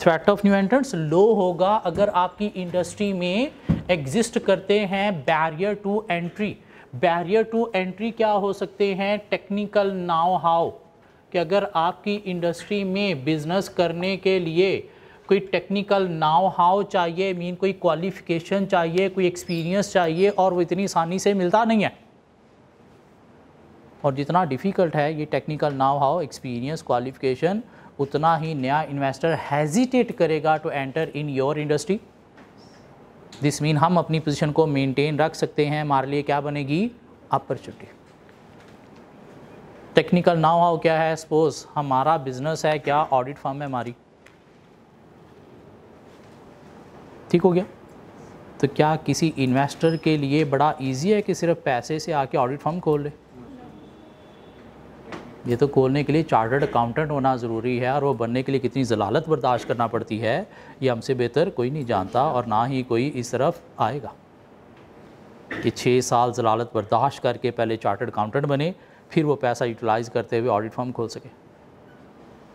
threat of new entrance low होगा अगर आपकी इंडस्ट्री में एग्जिस्ट करते हैं barrier to entry barrier to entry क्या हो सकते हैं टेक्निकल नाव हाउ कि अगर आपकी इंडस्ट्री में बिजनेस करने के लिए कोई टेक्निकल नाव हाव चाहिए मीन कोई क्वालिफिकेशन चाहिए कोई एक्सपीरियंस चाहिए और वो इतनी आसानी से मिलता नहीं है और जितना डिफ़िकल्ट है ये technical know how experience qualification उतना ही नया इन्वेस्टर हैजिटेट करेगा to enter in your industry this mean हम अपनी पोजीशन को मेंटेन रख सकते हैं हमारे लिए क्या बनेगी अपॉर्चुनिटी टेक्निकल नाव हाउ क्या है सपोज हमारा बिजनेस है क्या ऑडिट फॉर्म है हमारी ठीक हो गया तो क्या किसी इन्वेस्टर के लिए बड़ा इजी है कि सिर्फ पैसे से आके ऑडिट फॉर्म खोल ले ये तो खोलने के लिए चार्टर्ड अकाउंटेंट होना ज़रूरी है और वो बनने के लिए कितनी जलालत बर्दाश्त करना पड़ती है ये हमसे बेहतर कोई नहीं जानता और ना ही कोई इस तरफ आएगा कि छः साल जलालत बर्दाश्त करके पहले चार्टर्ड अकाउंटेंट बने फिर वो पैसा यूटिलाइज़ करते हुए ऑडिट फॉर्म खोल सके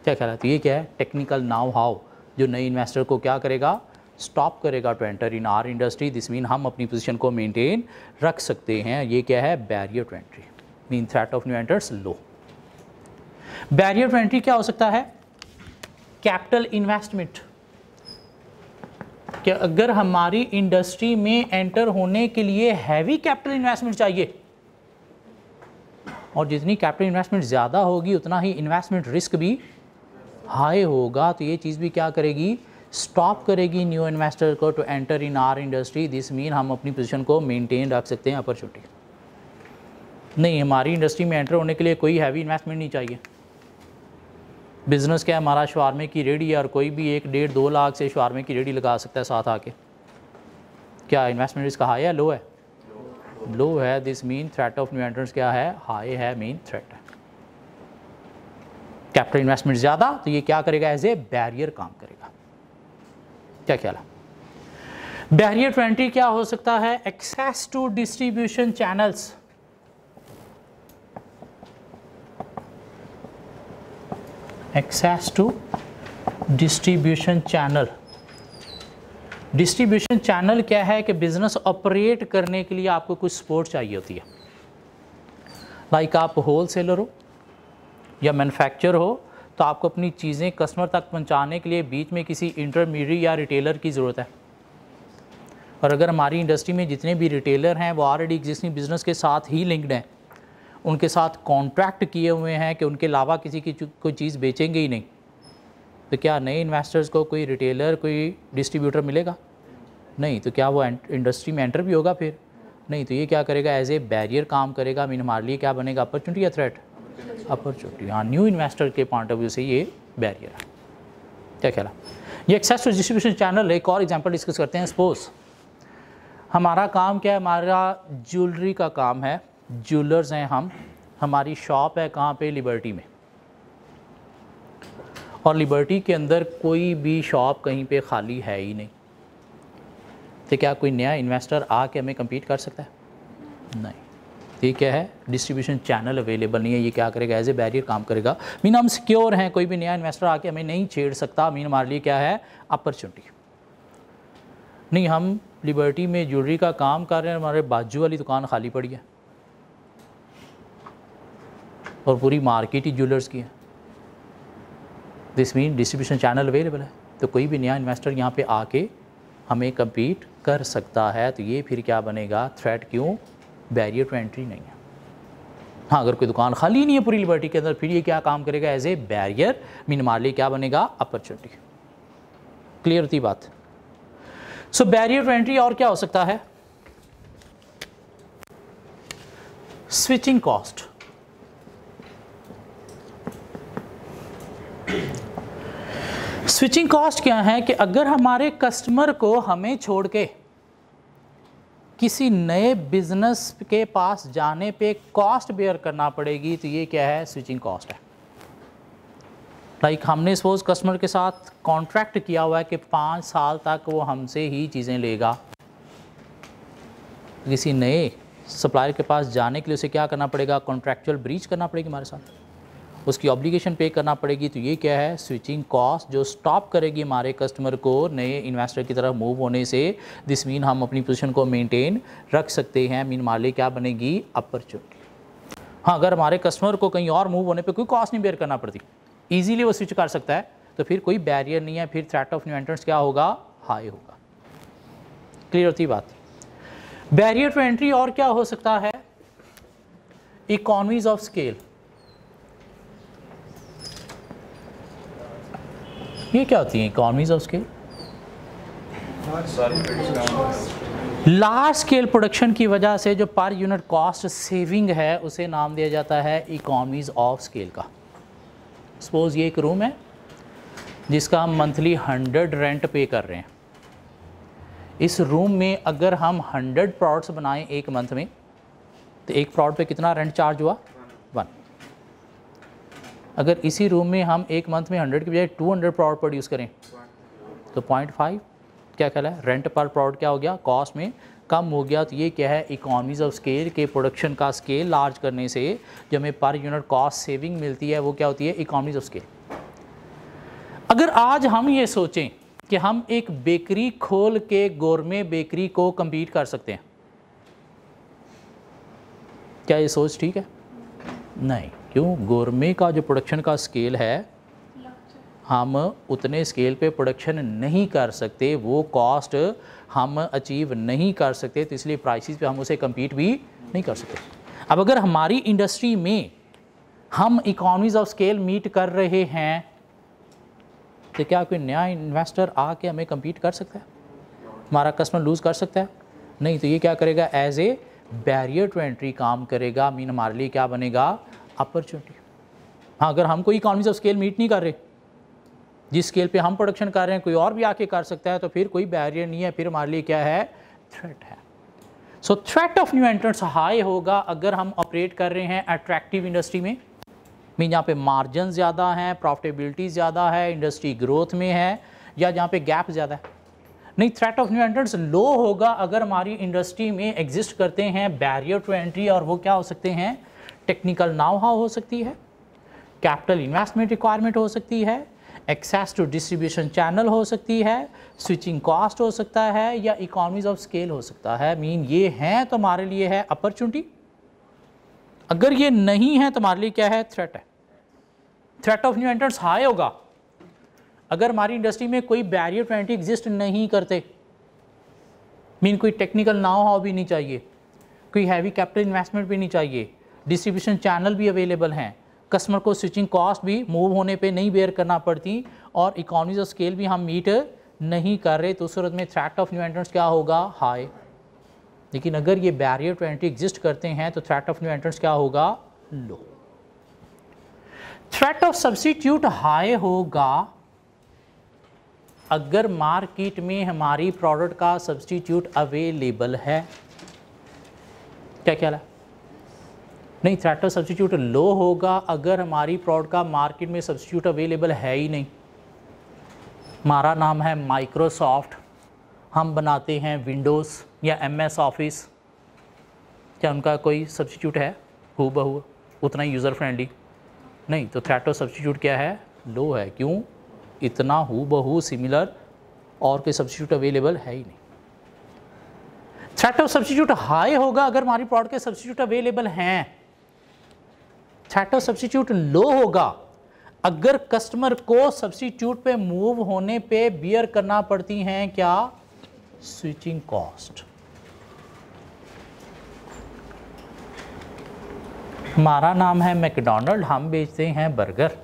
क्या ख्याल है तो ये क्या है टेक्निकल नाव हाउ जो नए इन्वेस्टर को क्या करेगा स्टॉप करेगा to enter in our industry this mean हम अपनी पोजीशन को मेंटेन रख सकते हैं ये क्या है barrier to entry mean threat of new entrants low barrier to entry क्या हो सकता है कैपिटल इन्वेस्टमेंट क्या अगर हमारी इंडस्ट्री में एंटर होने के लिए हैवी कैपिटल इन्वेस्टमेंट चाहिए और जितनी कैपिटल इन्वेस्टमेंट ज़्यादा होगी उतना ही इन्वेस्टमेंट रिस्क भी हाई होगा तो ये चीज़ भी क्या करेगी स्टॉप करेगी न्यू इन्वेस्टर को to enter in our industry this mean हम अपनी पोजीशन को मेंटेन रख सकते हैं अपॉर्चुनिटी नहीं हमारी इंडस्ट्री में एंटर होने के लिए कोई हैवी इन्वेस्टमेंट नहीं चाहिए बिज़नेस क्या है हमारा शवारमे की रेडी है और कोई भी एक डेढ़ दो लाख से शवारमे की रेडी लगा सकता है साथ आके क्या इन्वेस्टमेंट इसका हाई है लो है लो है this mean threat of new entrance क्या है हाई है मीन थ्रेट है कैपिटल इन्वेस्टमेंट ज़्यादा तो ये क्या करेगा एज ए बैरियर काम करेगा क्या ख्याल है बैरियर टू एंट्री क्या हो सकता है access to distribution channels access to distribution channel distribution channel क्या है कि बिज़नेस ऑपरेट करने के लिए आपको कुछ सपोर्ट चाहिए होती है लाइक like आप होल सेलर हो या मैन्युफैक्चर हो तो आपको अपनी चीज़ें कस्टमर तक पहुंचाने के लिए बीच में किसी इंटरमीडिएट या रिटेलर की ज़रूरत है और अगर हमारी इंडस्ट्री में जितने भी रिटेलर हैं वो ऑलरेडी एग्जिस्टिंग बिज़नेस के साथ ही लिंक्ड हैं उनके साथ कॉन्ट्रैक्ट किए हुए हैं कि उनके अलावा किसी की कोई चीज़ बेचेंगे ही नहीं तो क्या नए इन्वेस्टर्स को कोई रिटेलर कोई डिस्ट्रीब्यूटर मिलेगा नहीं तो क्या वो इंडस्ट्री में एंटर भी होगा फिर नहीं तो ये क्या करेगा एज ए बैरियर काम करेगा मीन हमारे लिए क्या बनेगा अपॉर्चुनिटी या थ्रेट अपॉर्चुनिटी हाँ न्यू इन्वेस्टर के पॉइंट ऑफ व्यू से ये बैरियर है क्या ख्याल ये एक्सेस टू डिस्ट्रीब्यूशन चैनल एक और एग्जाम्पल डिस्कस करते हैं सपोज हमारा काम क्या है हमारा ज्वेलरी का काम है ज्वेलर्स हैं हम हमारी शॉप है कहाँ पे लिबर्टी में और लिबर्टी के अंदर कोई भी शॉप कहीं पे खाली है ही नहीं तो क्या कोई नया इन्वेस्टर आके हमें कम्पीट कर सकता है नहीं ये क्या है डिस्ट्रीब्यूशन चैनल अवेलेबल नहीं है ये क्या करेगा एज ए बैरियर काम करेगा मीन हम सिक्योर हैं कोई भी नया इन्वेस्टर आके हमें नहीं छेड़ सकता मीन हमारे लिए क्या है अपॉर्चुनिटी नहीं हम लिबर्टी में ज्वेलरी का काम कर रहे हैं हमारे बाजू वाली दुकान खाली पड़ी है और पूरी मार्केट ही ज्वेलर्स की है this mean distribution channel available है तो कोई भी नया इन्वेस्टर यहाँ पे आके हमें कम्पीट कर सकता है तो ये फिर क्या बनेगा थ्रेट क्यों बैरियर टू एंट्री नहीं है हाँ अगर कोई दुकान खाली नहीं है पूरी लिबर्टी के अंदर फिर ये क्या काम करेगा एज ए बैरियर मीन क्या बनेगा अपॉर्चुनिटी क्लियर थी बात सो बैरियर टू एंट्री और क्या हो सकता है स्विचिंग कॉस्ट स्विचिंग कॉस्ट क्या है कि अगर हमारे कस्टमर को हमें छोड़ के किसी नए बिजनेस के पास जाने पे कॉस्ट बेयर करना पड़ेगी तो ये क्या है स्विचिंग कॉस्ट है लाइक like हमने सपोज कस्टमर के साथ कॉन्ट्रैक्ट किया हुआ है कि पाँच साल तक वो हमसे ही चीज़ें लेगा किसी नए सप्लायर के पास जाने के लिए उसे क्या करना पड़ेगा कॉन्ट्रैक्चुअल ब्रीच करना पड़ेगी हमारे साथ उसकी ऑब्लिगेशन पे करना पड़ेगी तो ये क्या है स्विचिंग कॉस्ट जो स्टॉप करेगी हमारे कस्टमर को नए इन्वेस्टर की तरफ मूव होने से दिस मीन हम अपनी पोजिशन को मेनटेन रख सकते हैं मीन माले क्या बनेगी अपॉर्चुनिटी हाँ अगर हमारे कस्टमर को कहीं और मूव होने पर कोई कॉस्ट नहीं बेयर करना पड़ती ईजिली वो स्विच कर सकता है तो फिर कोई बैरियर नहीं है फिर थ्रेट ऑफ न्यू एंट्रेंस क्या होगा हाई होगा क्लियर होती बात बैरियर टू एंट्री और क्या हो सकता है इकोनॉमीज ऑफ स्केल ये क्या होती है economies of scale large scale production की वजह से जो पर यूनिट कॉस्ट सेविंग है उसे नाम दिया जाता है इकॉनमीज ऑफ स्केल का सपोज ये एक रूम है जिसका हम मंथली हंड्रेड रेंट पे कर रहे हैं इस रूम में अगर हम हंड्रेड प्लॉट्स बनाएं एक मंथ में तो एक प्लॉट पे कितना रेंट चार्ज हुआ अगर इसी रूम में हम एक मंथ में हंड्रेड के बजाय टू हंड्रेड प्रोडक्ट प्रोड्यूस करें तो पॉइंट फाइव क्या कहला है रेंट पर प्रोडक्ट क्या हो गया कॉस्ट में कम हो गया तो ये क्या है इकोनॉमीज ऑफ स्केल के प्रोडक्शन का स्केल लार्ज करने से जो हमें पर यूनिट कॉस्ट सेविंग मिलती है वो क्या होती है इकोनॉमीज ऑफ स्केल अगर आज हम ये सोचें कि हम एक बेकरी खोल के गोरमे बेकरी को कम्पीट कर सकते हैं क्या ये सोच ठीक है नहीं क्यों गोरमे का जो प्रोडक्शन का स्केल है हम उतने स्केल पे प्रोडक्शन नहीं कर सकते वो कॉस्ट हम अचीव नहीं कर सकते तो इसलिए प्राइसेस पे हम उसे कम्पीट भी नहीं कर सकते अब अगर हमारी इंडस्ट्री में हम इकोनॉमीज़ ऑफ स्केल मीट कर रहे हैं तो क्या कोई नया इन्वेस्टर आके हमें कम्पीट कर सकता है हमारा कस्टमर लूज़ कर सकता है नहीं तो ये क्या करेगा as a barrier to entry काम करेगा मीन हमारे लिए क्या बनेगा अपॉर्चुनिटी हाँ अगर हम कोई इकानमीज ऑफ स्केल मीट नहीं कर रहे जिस स्केल पे हम प्रोडक्शन कर रहे हैं कोई और भी आके कर सकता है तो फिर कोई बैरियर नहीं है फिर हमारे लिए क्या है थ्रेट है so threat of new entrants high होगा अगर हम ऑपरेट कर रहे हैं अट्रैक्टिव इंडस्ट्री में मीन यहाँ पे मार्जिन ज़्यादा हैं प्रॉफिटेबिलिटी ज़्यादा है इंडस्ट्री ग्रोथ में है या जहाँ पे गैप ज़्यादा है नहीं threat of new entrants low होगा अगर हमारी इंडस्ट्री में एग्जिस्ट करते हैं बैरियर टू एंट्री और वो क्या हो सकते हैं टेक्निकल नाव हाउ हो सकती है कैपिटल इन्वेस्टमेंट रिक्वायरमेंट हो सकती है एक्सेस टू डिस्ट्रीब्यूशन चैनल हो सकती है स्विचिंग कॉस्ट हो सकता है या इकोनॉमीज ऑफ स्केल हो सकता है मीन ये हैं तो हमारे लिए है अपॉर्चुनिटी अगर ये नहीं है तुम्हारे तो लिए क्या है थ्रेट है threat of new entrance high होगा अगर हमारी इंडस्ट्री में कोई बैरियर टू एंट्री एग्जिस्ट नहीं करते मीन कोई टेक्निकल नाव हाउ भी नहीं चाहिए कोई हैवी कैपिटल इन्वेस्टमेंट भी नहीं चाहिए डिस्ट्रीब्यूशन चैनल भी अवेलेबल हैं कस्टमर को स्विचिंग कॉस्ट भी मूव होने पे नहीं बेयर करना पड़ती और इकोनॉमीज ऑफ स्केल भी हम मीट नहीं कर रहे तो सूरत में थ्रैट ऑफ न्यू एंट्रेंस क्या होगा हाई लेकिन अगर ये बैरियर टू एंट्री एग्जिस्ट करते हैं तो थ्रैट ऑफ न्यू एंट्रेंस क्या होगा low threat of substitute high होगा अगर मार्केट में हमारी प्रोडक्ट का सब्सटीट्यूट अवेलेबल है क्या ख्याल है नहीं थ्रेटर सब्सिट्यूट लो होगा अगर हमारी प्रोड का मार्केट में सब्सिट्यूट अवेलेबल है ही नहीं हमारा नाम है माइक्रोसॉफ्ट हम बनाते हैं विंडोज़ या एम एस ऑफिस क्या उनका कोई सब्सिट्यूट है हु बहू उतना ही यूज़र फ्रेंडली नहीं तो थ्रेटो सब्सटीट्यूट क्या है लो है क्यों इतना हु बहू सिमिलर और कोई सब्सिट्यूट अवेलेबल है ही नहीं थ्रेटो सब्सटीट्यूट हाई होगा अगर हमारी प्रोडक्ट के सब्सटीट्यूट अवेलेबल हैं थैटर सब्सिट्यूट लो होगा अगर कस्टमर को सब्सिट्यूट पे मूव होने पे बियर करना पड़ती हैं क्या स्विचिंग कॉस्ट हमारा नाम है मैकडोनल्ड हम बेचते हैं बर्गर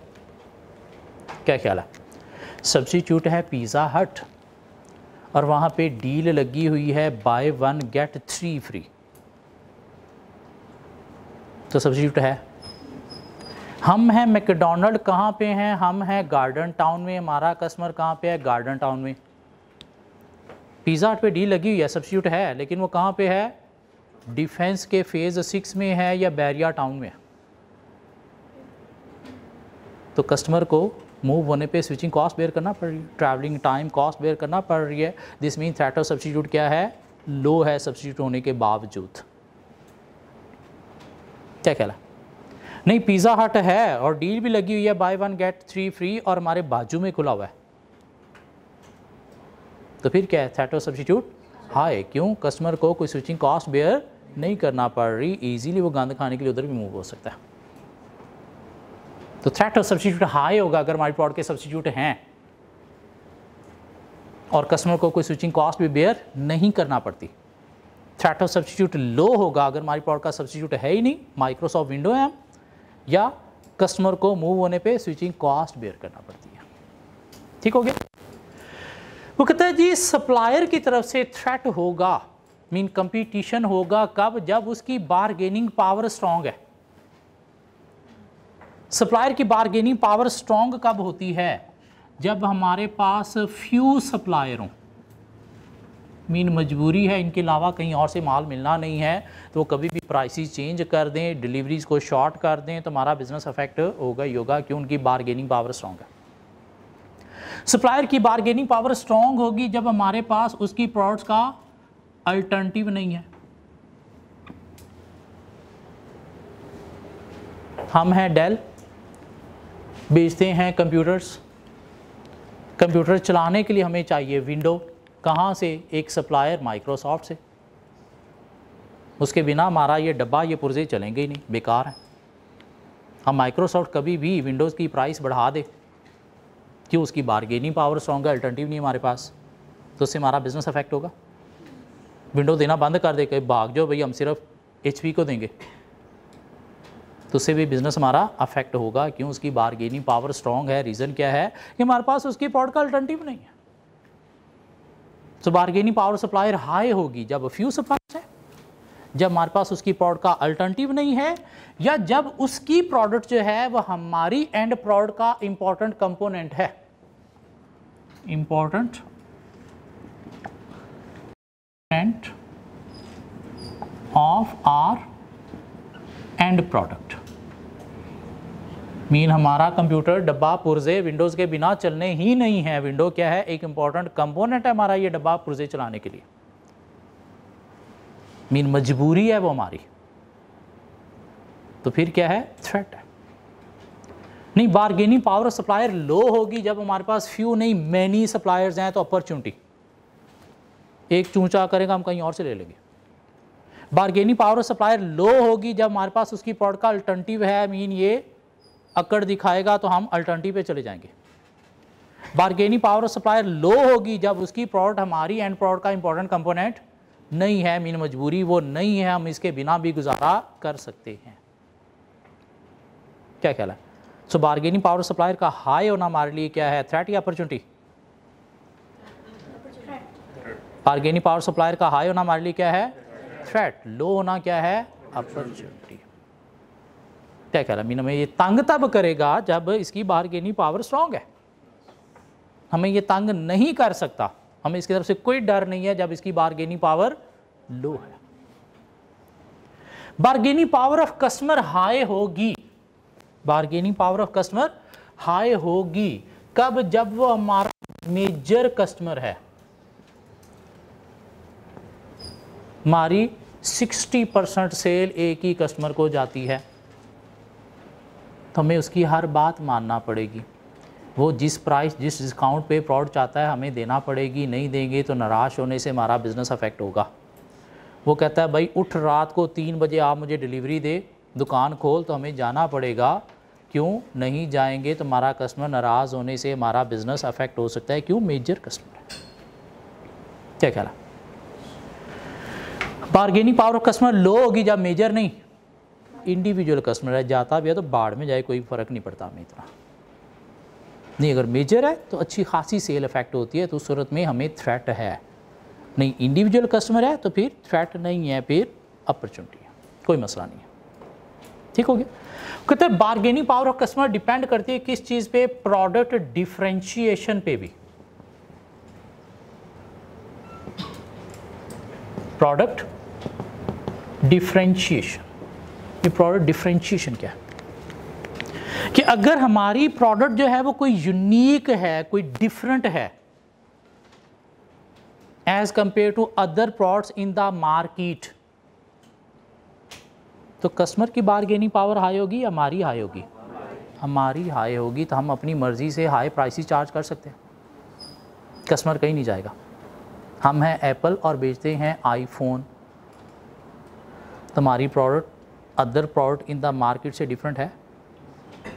क्या ख्याल है सब्सिट्यूट है पिज़्ज़ा हट और वहाँ पे डील लगी हुई है buy one get three free तो सब्सिट्यूट है हम हैं मैकडोनल्ड कहाँ पे हैं हम हैं गार्डन टाउन में हमारा कस्टमर कहाँ पे है गार्डन टाउन में पिज़्ज़ा हट पे डी लगी हुई है सब्सिट्यूट है लेकिन वो कहाँ पे है डिफेंस के फेज़ सिक्स में है या बैरिया टाउन में तो कस्टमर को मूव होने पे स्विचिंग कॉस्ट बेयर करना पड़ रही है ट्रैवलिंग टाइम कॉस्ट बेयर करना पड़ रही है this mean threat of substitute क्या है लो है सब्सिट्यूट होने के बावजूद क्या कहला नहीं पिज़्ज़ा हट है और डील भी लगी हुई है buy one get three free और हमारे बाजू में खुला हुआ है तो फिर क्या है थैटो सब्सिट्यूट हाय क्यों कस्टमर को कोई स्विचिंग कॉस्ट बेयर नहीं करना पड़ रही ईजीली वो गंद खाने के लिए उधर भी मूव हो सकता है तो थ्रेट और सब्सिट्यूट हाई होगा अगर हमारे प्रोडक्ट के सब्सिट्यूट हैं और कस्टमर को कोई स्विचिंग कॉस्ट भी बेयर नहीं करना पड़ती थ्रेट और सब्सिट्यूट लो होगा अगर हमारी प्रोडक्ट का सब्सिट्यूट है ही नहीं माइक्रोसॉफ्ट विंडो है या कस्टमर को मूव होने पे स्विचिंग कॉस्ट बेयर करना पड़ती है ठीक हो गया वो कहता है जी सप्लायर की तरफ से थ्रेट होगा मीन कंपटीशन होगा कब जब उसकी बारगेनिंग पावर स्ट्रांग है सप्लायर की बारगेनिंग पावर स्ट्रांग कब होती है जब हमारे पास फ्यू सप्लायर हों मीन मजबूरी है इनके अलावा कहीं और से माल मिलना नहीं है तो कभी भी प्राइसिस चेंज कर दें डिलीवरीज को शॉर्ट कर दें तो हमारा बिज़नेस अफेक्ट होगा ही होगा क्यों उनकी बारगेनिंग पावर स्ट्रॉन्ग है सप्लायर की बारगेनिंग पावर स्ट्रॉन्ग होगी जब हमारे पास उसकी प्रोडक्ट्स का अल्टरनेटिव नहीं है हम हैं डेल बेचते हैं कंप्यूटर्स कंप्यूटर चलाने के लिए हमें चाहिए विंडो कहाँ से एक सप्लायर माइक्रोसॉफ्ट से उसके बिना हमारा ये डब्बा ये पुर्जे चलेंगे ही नहीं बेकार हैं हम माइक्रोसॉफ्ट कभी भी विंडोज़ की प्राइस बढ़ा दे क्यों उसकी बारगेनिंग पावर स्ट्रॉन्ग है अल्टरनेटिव नहीं हमारे पास तो उससे हमारा बिज़नेस अफेक्ट होगा विंडो देना बंद कर दे कहीं भाग जाओ भाई हम सिर्फ एच को देंगे तो उससे भी बिज़नेस हमारा अफेक्ट होगा क्यों उसकी बारगेनिंग पावर स्ट्रॉन्ग है रीज़न क्या है कि हमारे पास उसकी पॉड का अल्टरनेटिव नहीं है तो बार्गेनिंग पावर सप्लायर हाई होगी जब फ्यू सप्लाई है जब हमारे पास उसकी प्रोडक्ट का अल्टरनेटिव नहीं है या जब उसकी प्रोडक्ट जो है वह हमारी एंड प्रोडक्ट का इंपॉर्टेंट कंपोनेंट है important end of our end product mean हमारा कंप्यूटर डब्बा पुरजे विंडोज़ के बिना चलने ही नहीं है विंडो क्या है एक इम्पॉर्टेंट कंपोनेंट है हमारा ये डब्बा पुरजे चलाने के लिए मीन मजबूरी है वो हमारी तो फिर क्या है थ्रेट है नहीं बारगेनिंग पावर सप्लायर लो होगी जब हमारे पास फ्यू नहीं मैनी सप्लायर्स हैं तो अपॉर्चुनिटी एक चूचा करेगा हम कहीं और से ले लेंगे बारगेनिंग पावर सप्लायर लो होगी जब हमारे पास उसकी प्रोडक्ट का अल्टरनेटिव है मीन ये अकड़ दिखाएगा तो हम अल्टरनेटिव पे चले जाएंगे bargaining power of supplier low होगी जब उसकी प्रोडक्ट हमारी एंड प्रोडक्ट का इंपॉर्टेंट कंपोनेंट नहीं है मीन मजबूरी वो नहीं है हम इसके बिना भी गुजारा कर सकते हैं क्या ख्याल है सो बार्गेनिंग पावर सप्लायर का हाई होना हमारे लिए क्या है थ्रेट या अपॉर्चुनिटी बार्गेनिंग पावर सप्लायर का हाई होना हमारे लिए क्या है थ्रेट लो होना क्या है अपॉर्चुनिटी टैकलामीन हमें ये तंग तब करेगा जब इसकी बारगेनिंग पावर स्ट्रांग है हमें ये तंग नहीं कर सकता हमें इसकी तरफ से कोई डर नहीं है जब इसकी बारगेनिंग पावर लो है bargaining power of customer high होगी bargaining power of customer high होगी कब जब वो हमारा मेजर कस्टमर है हमारी 60 परसेंट सेल एक ही कस्टमर को जाती है तो हमें उसकी हर बात मानना पड़ेगी वो जिस प्राइस जिस डिस्काउंट पे प्रोडक्ट चाहता है हमें देना पड़ेगी नहीं देंगे तो नाराज़ होने से हमारा बिज़नेस अफेक्ट होगा वो कहता है भाई उठ रात को तीन बजे आप मुझे डिलीवरी दे दुकान खोल तो हमें जाना पड़ेगा क्यों नहीं जाएंगे तो हमारा कस्टमर नाराज़ होने से हमारा बिज़नेस अफेक्ट हो सकता है क्यों मेजर कस्टमर क्या कह रहा bargaining power of customer low होगी जब मेजर नहीं इंडिविजुअल कस्टमर है जाता भी है तो बाढ़ में जाए कोई फ़र्क नहीं पड़ता हमें इतना नहीं अगर मेजर है तो अच्छी खासी सेल इफेक्ट होती है तो उस सूरत में हमें थ्रेट है नहीं इंडिविजुअल कस्टमर है तो फिर थ्रेट नहीं है फिर अपॉर्चुनिटी है कोई मसला नहीं है ठीक हो गया कहते हैं bargaining power of customer depend करती है किस चीज़ पे प्रोडक्ट डिफ्रेंशिएशन पे भी प्रोडक्ट डिफ्रेंशिएशन ये प्रोडक्ट डिफ्रेंशिएशन क्या है कि अगर हमारी प्रोडक्ट जो है वो कोई यूनिक है कोई डिफरेंट है as compare to other products in the market तो कस्टमर की बारगेनिंग पावर हाई होगी हमारी हाई होगी हमारी हाई होगी तो हम अपनी मर्ज़ी से हाई प्राइसिस चार्ज कर सकते हैं कस्टमर कहीं नहीं जाएगा हम हैं एप्पल और बेचते हैं आईफोन तुम्हारी product other product in the market से डिफरेंट है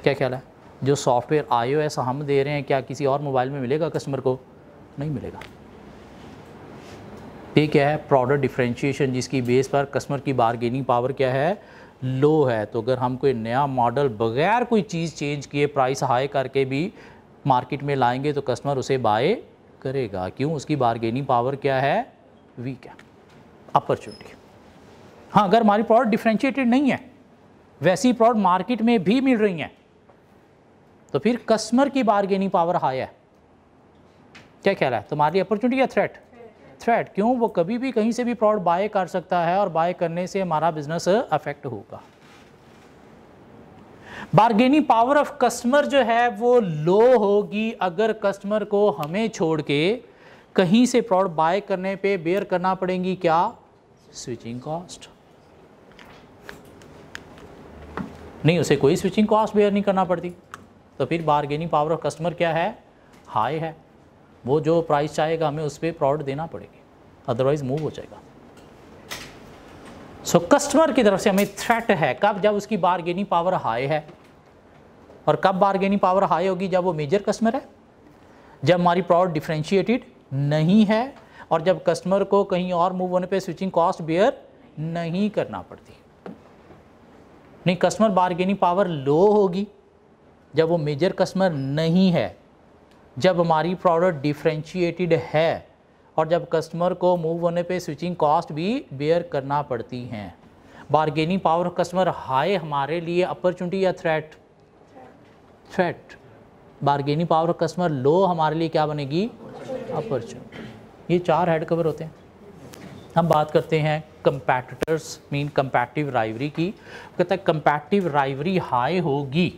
क्या ख्याल है जो सॉफ्टवेयर आई हम दे रहे हैं क्या किसी और मोबाइल में मिलेगा कस्टमर को नहीं मिलेगा ये क्या है प्रोडक्ट डिफ्रेंशिएशन जिसकी बेस पर कस्टमर की बारगेनिंग पावर क्या है लो है तो अगर हम कोई नया मॉडल बगैर कोई चीज़ चेंज किए प्राइस हाई करके भी मार्केट में लाएंगे तो कस्टमर उसे बाय करेगा क्यों उसकी बारगेनिंग पावर क्या है वीक है अपॉर्चुनिटी हाँ अगर हमारी प्रोडक्ट डिफ्रेंशिएटेड नहीं है वैसी प्रोडक्ट मार्केट में भी मिल रही हैं तो फिर कस्टमर की बारगेनिंग पावर हाई है क्या ख्याल है तुम्हारी अपॉर्चुनिटी या थ्रेट थ्रेट क्यों वो कभी भी कहीं से भी प्रोडक्ट बाय कर सकता है और बाय करने से हमारा बिजनेस अफेक्ट होगा बारगेनिंग पावर ऑफ कस्टमर जो है वो लो होगी अगर कस्टमर को हमें छोड़ के कहीं से प्रोडक्ट बाय करने पे बेयर करना पड़ेगी क्या स्विचिंग कॉस्ट नहीं उसे कोई स्विचिंग कॉस्ट बेयर नहीं करना पड़ती तो फिर बारगेनिंग पावर ऑफ कस्टमर क्या है हाई है वो जो प्राइस चाहेगा हमें उस पर प्रोडक्ट देना पड़ेगी अदरवाइज़ मूव हो जाएगा सो so, कस्टमर की तरफ से हमें थ्रेट है कब जब उसकी बारगेनिंग पावर हाई है और कब बारगेनिंग पावर हाई होगी जब वो मेजर कस्टमर है जब हमारी प्रोडक्ट डिफ्रेंशिएटेड नहीं है और जब कस्टमर को कहीं और मूव होने पे स्विचिंग कॉस्ट बेयर नहीं करना पड़ती नहीं कस्टमर बारगेनिंग पावर लो होगी जब वो मेजर कस्टमर नहीं है जब हमारी प्रोडक्ट डिफ्रेंशिएटेड है और जब कस्टमर को मूव होने पे स्विचिंग कॉस्ट भी बेयर करना पड़ती हैं बारगेनिंग पावर कस्टमर हाई हमारे लिए अपॉर्चुनिटी या threat threat bargaining power customer low हमारे लिए क्या बनेगी अपॉर्चुनिटी ये चार हेड कवर होते हैं हम बात करते हैं कंपैटिटर्स मीन कंपैटिव राइवरी की कहता है कंपैटिव राइवरी हाई होगी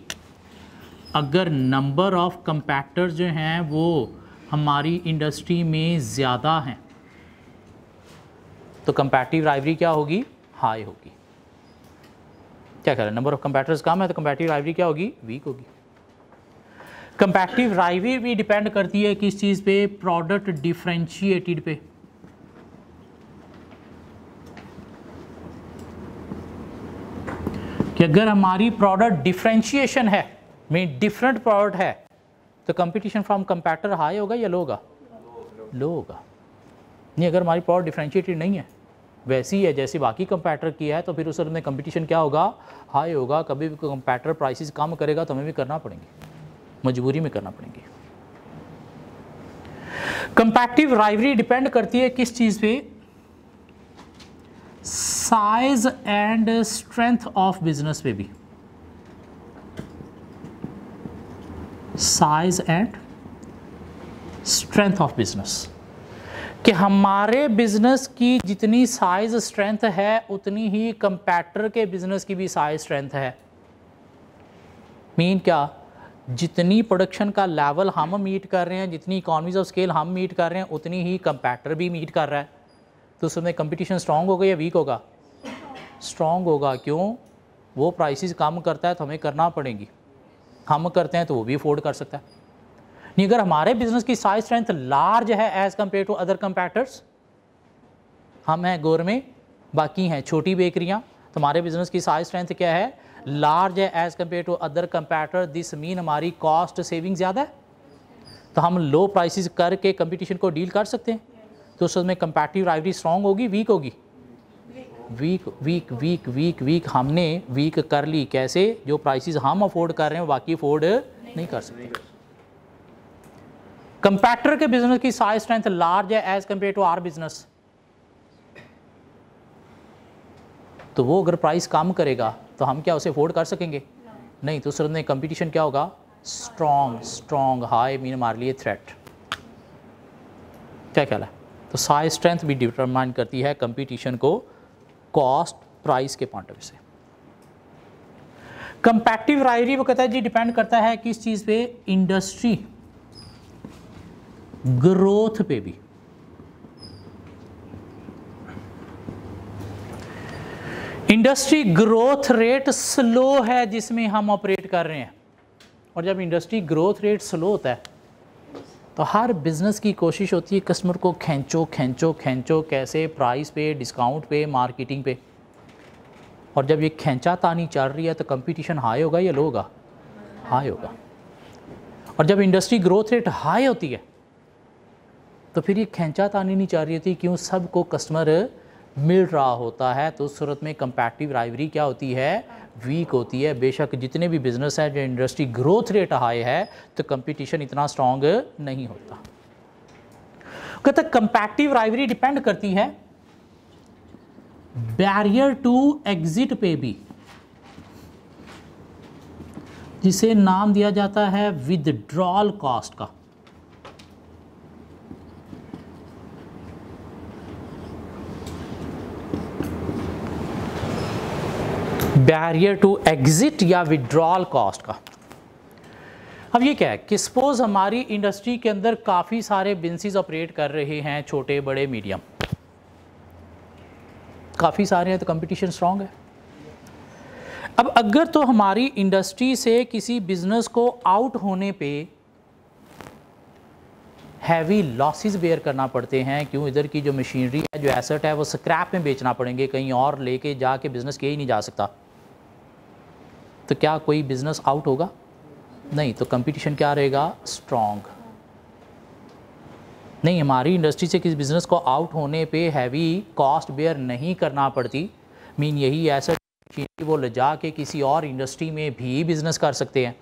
अगर नंबर ऑफ कंपैक्टर्स जो हैं वो हमारी इंडस्ट्री में ज़्यादा हैं तो कंपैटिव राइवरी क्या होगी हाई होगी क्या कह रहे हैं नंबर ऑफ कंपैक्टर्स कम है तो कंपैटिव राइवरी क्या होगी वीक होगी कंपैक्टिव राइवरी भी डिपेंड करती है किस चीज़ पे प्रोडक्ट डिफ्रेंशिएटेड पे अगर हमारी प्रोडक्ट डिफ्रेंशिएशन है मीन डिफरेंट प्रोडक्ट है तो कंपटीशन फ्रॉम कंपैक्टर हाई होगा या लो होगा लो होगा नहीं अगर हमारी प्रोडक्ट डिफ्रेंशिएटेड नहीं है वैसी है जैसे बाकी कंपैटर की है तो फिर उस में कंपटीशन क्या होगा हाई होगा कभी भी कंपैटर प्राइसेस कम करेगा तो हमें भी करना पड़ेंगे मजबूरी में करना पड़ेंगे कंपैक्टिव राइवरी डिपेंड करती है किस चीज़ पर size and strength of business पे भी size and strength of business कि हमारे बिजनेस की जितनी साइज स्ट्रेंथ है उतनी ही कंपैटर के बिजनेस की भी साइज स्ट्रेंथ है मीन क्या जितनी प्रोडक्शन का लेवल हम मीट कर रहे हैं जितनी इकोनॉमीज ऑफ स्केल हम मीट कर रहे हैं उतनी ही कंपैटर भी मीट कर रहा है तो उसमें कंपटीशन स्ट्रांग होगा या वीक होगा स्ट्रांग होगा क्यों वो प्राइसेस कम करता है तो हमें करना पड़ेगी हम करते हैं तो वो भी अफोर्ड कर सकता है नहीं अगर हमारे बिजनेस की साइज स्ट्रेंथ लार्ज है as compare to other competitors हम हैं गोर में बाकी हैं छोटी बेकरियाँ तो हमारे बिजनेस की साइज स्ट्रेंथ क्या है लार्ज है as compare to other competitor this mean हमारी कॉस्ट सेविंग ज़्यादा है तो हम लो प्राइसेस करके कंपटीशन को डील कर सकते हैं तो उस में कंपेटिव राइवरी स्ट्रॉन्ग होगी वीक होगी weak weak weak weak weak हमने वीक कर ली कैसे जो प्राइसेस हम अफोर्ड कर रहे हैं बाकी अफोर्ड नहीं कर सकते कंपैक्टर के बिजनेस की साइज स्ट्रेंथ लार्ज है as compare to our business तो वो अगर प्राइस कम करेगा तो हम क्या उसे अफोर्ड कर सकेंगे नहीं तो उस ने कंपटीशन क्या होगा स्ट्रॉन्ग स्ट्रॉन्ग हाई मीन मार लिए थ्रेट क्या ख्याल है तो साइज स्ट्रेंथ भी डिटरमाइन करती है कंपटीशन को कॉस्ट प्राइस के पॉइंट ऑफ व्यू से कंपैक्टिव राइवरी वो कहता है जी डिपेंड करता है किस चीज़ पे इंडस्ट्री ग्रोथ पे भी इंडस्ट्री ग्रोथ रेट स्लो है जिसमें हम ऑपरेट कर रहे हैं और जब इंडस्ट्री ग्रोथ रेट स्लो होता है तो हर बिज़नेस की कोशिश होती है कस्टमर को खींचो खींचो खींचो कैसे प्राइस पे डिस्काउंट पे मार्केटिंग पे और जब ये खींचा तानी चल रही है तो कंपटीशन हाई होगा या लो होगा हाई होगा और जब इंडस्ट्री ग्रोथ रेट हाई होती है तो फिर ये खींचा तानी नहीं चल रही होती क्यों सबको कस्टमर मिल रहा होता है तो उस सूरत में कंपेटिव राइवरी क्या होती है वीक होती है बेशक जितने भी बिज़नेस हैं जो इंडस्ट्री ग्रोथ रेट हाई है तो कंपटीशन इतना स्ट्रॉन्ग नहीं होता कहते कंपैक्टिव राइवरी डिपेंड करती है बैरियर टू एग्जिट पे भी जिसे नाम दिया जाता है विदड्रॉल कॉस्ट का बैरियर टू एग्जिट या विड्रॉल कॉस्ट का अब ये क्या है कि सपोज हमारी इंडस्ट्री के अंदर काफ़ी सारे बिजनेसिस ऑपरेट कर रहे हैं छोटे बड़े मीडियम काफ़ी सारे हैं तो कंपटीशन स्ट्रांग है अब अगर तो हमारी इंडस्ट्री से किसी बिजनेस को आउट होने पे हैवी लॉसेस बेयर करना पड़ते हैं क्यों इधर की जो मशीनरी है जो एसेट है वो स्क्रैप में बेचना पड़ेंगे कहीं और लेके जाके बिजनेस किया ही नहीं जा सकता तो क्या कोई बिजनेस आउट होगा नहीं तो कंपटीशन क्या रहेगा स्ट्रॉन्ग नहीं हमारी इंडस्ट्री से किसी बिज़नेस को आउट होने पे हैवी कॉस्ट बेयर नहीं करना पड़ती मीन यही ऐसा कि वो जा के किसी और इंडस्ट्री में भी बिज़नेस कर सकते हैं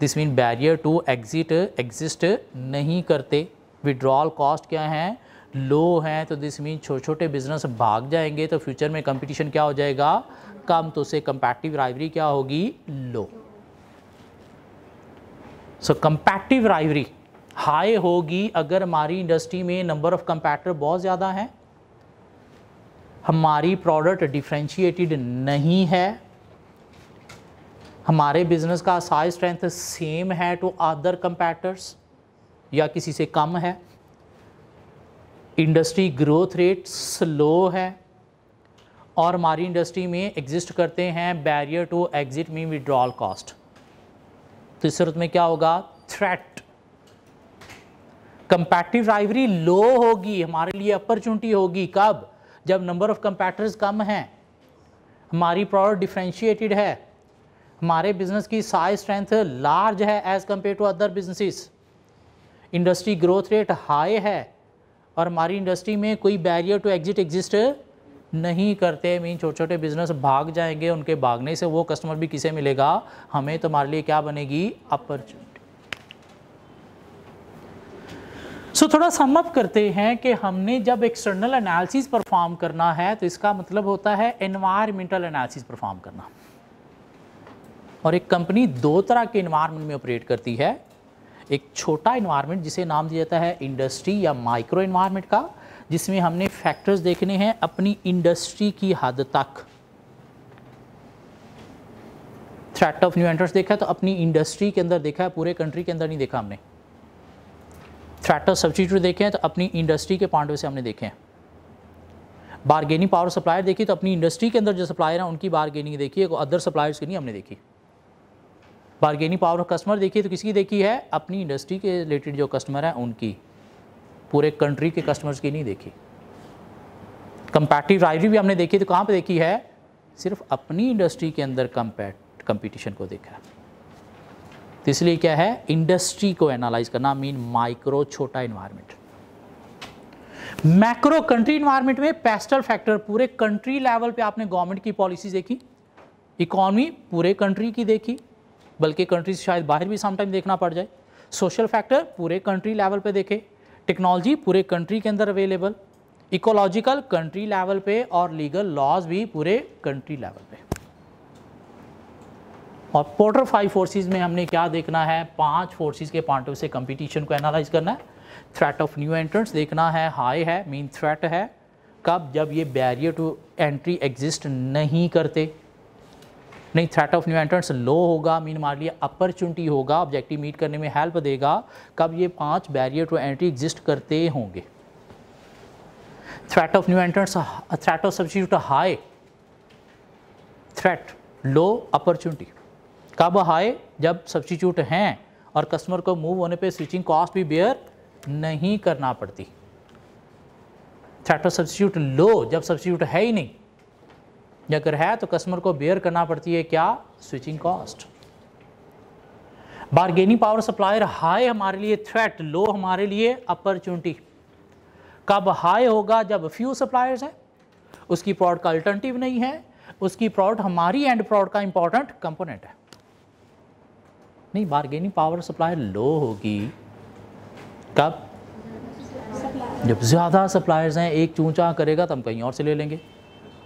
this mean barrier to exit exist नहीं करते विड्रॉल कॉस्ट क्या हैं लो हैं तो दिस मीन छोटे छोटे बिज़नेस भाग जाएंगे तो फ्यूचर में कंपटीशन क्या हो जाएगा कम तो उसे कंपैक्टिव राइवरी क्या होगी लो सो कंपैक्टिव राइवरी हाई होगी अगर हमारी इंडस्ट्री में नंबर ऑफ कंपैक्टर बहुत ज़्यादा हैं हमारी प्रोडक्ट डिफ्रेंशिएटेड नहीं है हमारे बिजनेस का साइज स्ट्रेंथ सेम है टू अदर कंपैक्टर्स या किसी से कम है इंडस्ट्री ग्रोथ रेट स्लो है और हमारी इंडस्ट्री में एग्जिस्ट करते हैं barrier to exit mean withdrawal cost तो इस सूरत में क्या होगा थ्रेट कंपैक्टिव राइवरी लो होगी हमारे लिए अपॉर्चुनिटी होगी कब जब नंबर ऑफ कंपैक्टर्स कम हैं हमारी प्रोडक्ट डिफ्रेंशिएटेड है हमारे बिजनेस की साइज स्ट्रेंथ लार्ज है as compare to other businesses industry growth rate high है और हमारी इंडस्ट्री में कोई बैरियर टू एग्जिट एग्जिस्ट नहीं करते मीन छोटे छोटे बिजनेस भाग जाएंगे उनके भागने से वो कस्टमर भी किसे मिलेगा हमें तुम्हारे लिए क्या बनेगी अपॉर्चुनिटी सो so, थोड़ा समअप करते हैं कि हमने जब एक्सटर्नल एनालिसिस परफॉर्म करना है तो इसका मतलब होता है एनवायरमेंटल एनालिसिस परफॉर्म करना और एक कंपनी दो तरह के इन्वायरमेंट में ऑपरेट करती है एक छोटा इन्वायरमेंट जिसे नाम दिया जाता है इंडस्ट्री या माइक्रो इन्वायरमेंट का जिसमें हमने फैक्टर्स देखने हैं अपनी इंडस्ट्री की हद तक थ्रेट ऑफ न्यू एंटर्स देखा है तो अपनी इंडस्ट्री के अंदर देखा है पूरे कंट्री के अंदर नहीं देखा हमने थ्रेट ऑफ सब्सिट्यूट देखे हैं तो अपनी इंडस्ट्री के पॉइंट से हमने देखे हैं बारगेनिंग पावर सप्लायर देखी तो अपनी इंडस्ट्री के अंदर जो सप्लायर हैं उनकी बारगेनिंग देखी है अदर सप्लायर्स की नहीं हमने देखी बारगेनिंग पावर कस्टमर देखिए तो किसकी देखी है अपनी इंडस्ट्री के रिलेटेड जो कस्टमर हैं उनकी पूरे कंट्री के कस्टमर्स की नहीं देखी कंपैटिव राइवरी भी हमने देखी तो कहाँ पे देखी है सिर्फ अपनी इंडस्ट्री के अंदर कंपैट कंपटीशन को देखा है तो इसलिए क्या है इंडस्ट्री को एनालाइज करना मीन माइक्रो छोटा इन्वायरमेंट मैक्रो कंट्री इन्वायरमेंट में पेस्टल फैक्टर पूरे कंट्री लेवल पे आपने गवर्नमेंट की पॉलिसी देखी इकोनॉमी पूरे कंट्री की देखी बल्कि कंट्री शायद बाहर भी समटाइम देखना पड़ जाए सोशल फैक्टर पूरे कंट्री लेवल पे देखे टेक्नोलॉजी पूरे कंट्री के अंदर अवेलेबल इकोलॉजिकल कंट्री लेवल पे और लीगल लॉज भी पूरे कंट्री लेवल पे और पोर्टर फाइव फोर्सेस में हमने क्या देखना है पांच फोर्सेस के पॉइंट से कंपटीशन को एनालाइज करना है थ्रेट ऑफ न्यू एंट्रेंस देखना है हाई है मीन थ्रेट है कब जब ये बैरियर टू एंट्री एग्जिस्ट नहीं करते नहीं threat of new entrance low होगा मीन मान लिया अपॉर्चुनिटी होगा ऑब्जेक्टिव मीट करने में हेल्प देगा कब ये पांच बैरियर टू एंट्री एग्जिस्ट करते होंगे threat of new entrants threat of substitute high threat low opportunity कब हाई जब सब्सिट्यूट हैं और कस्टमर को मूव होने पर स्विचिंग कॉस्ट भी बेयर नहीं करना पड़ती थ्रेट ऑफ सब्सिट्यूट लो जब सब्सिट्यूट है ही नहीं अगर है तो कस्टमर को बेयर करना पड़ती है क्या switching cost bargaining power supplier high हमारे लिए थ्रेट लो हमारे लिए अपॉर्चुनिटी कब हाई होगा जब फ्यू सप्लायर्स है उसकी प्रोडक्ट का अल्टरनेटिव नहीं है उसकी प्रोडक्ट हमारी एंड प्रोडक्ट का इंपॉर्टेंट कंपोनेंट है नहीं बार्गेनिंग पावर सप्लायर लो होगी कब जब ज़्यादा सप्लायर्स हैं एक चूचा करेगा तो हम कहीं और से ले लेंगे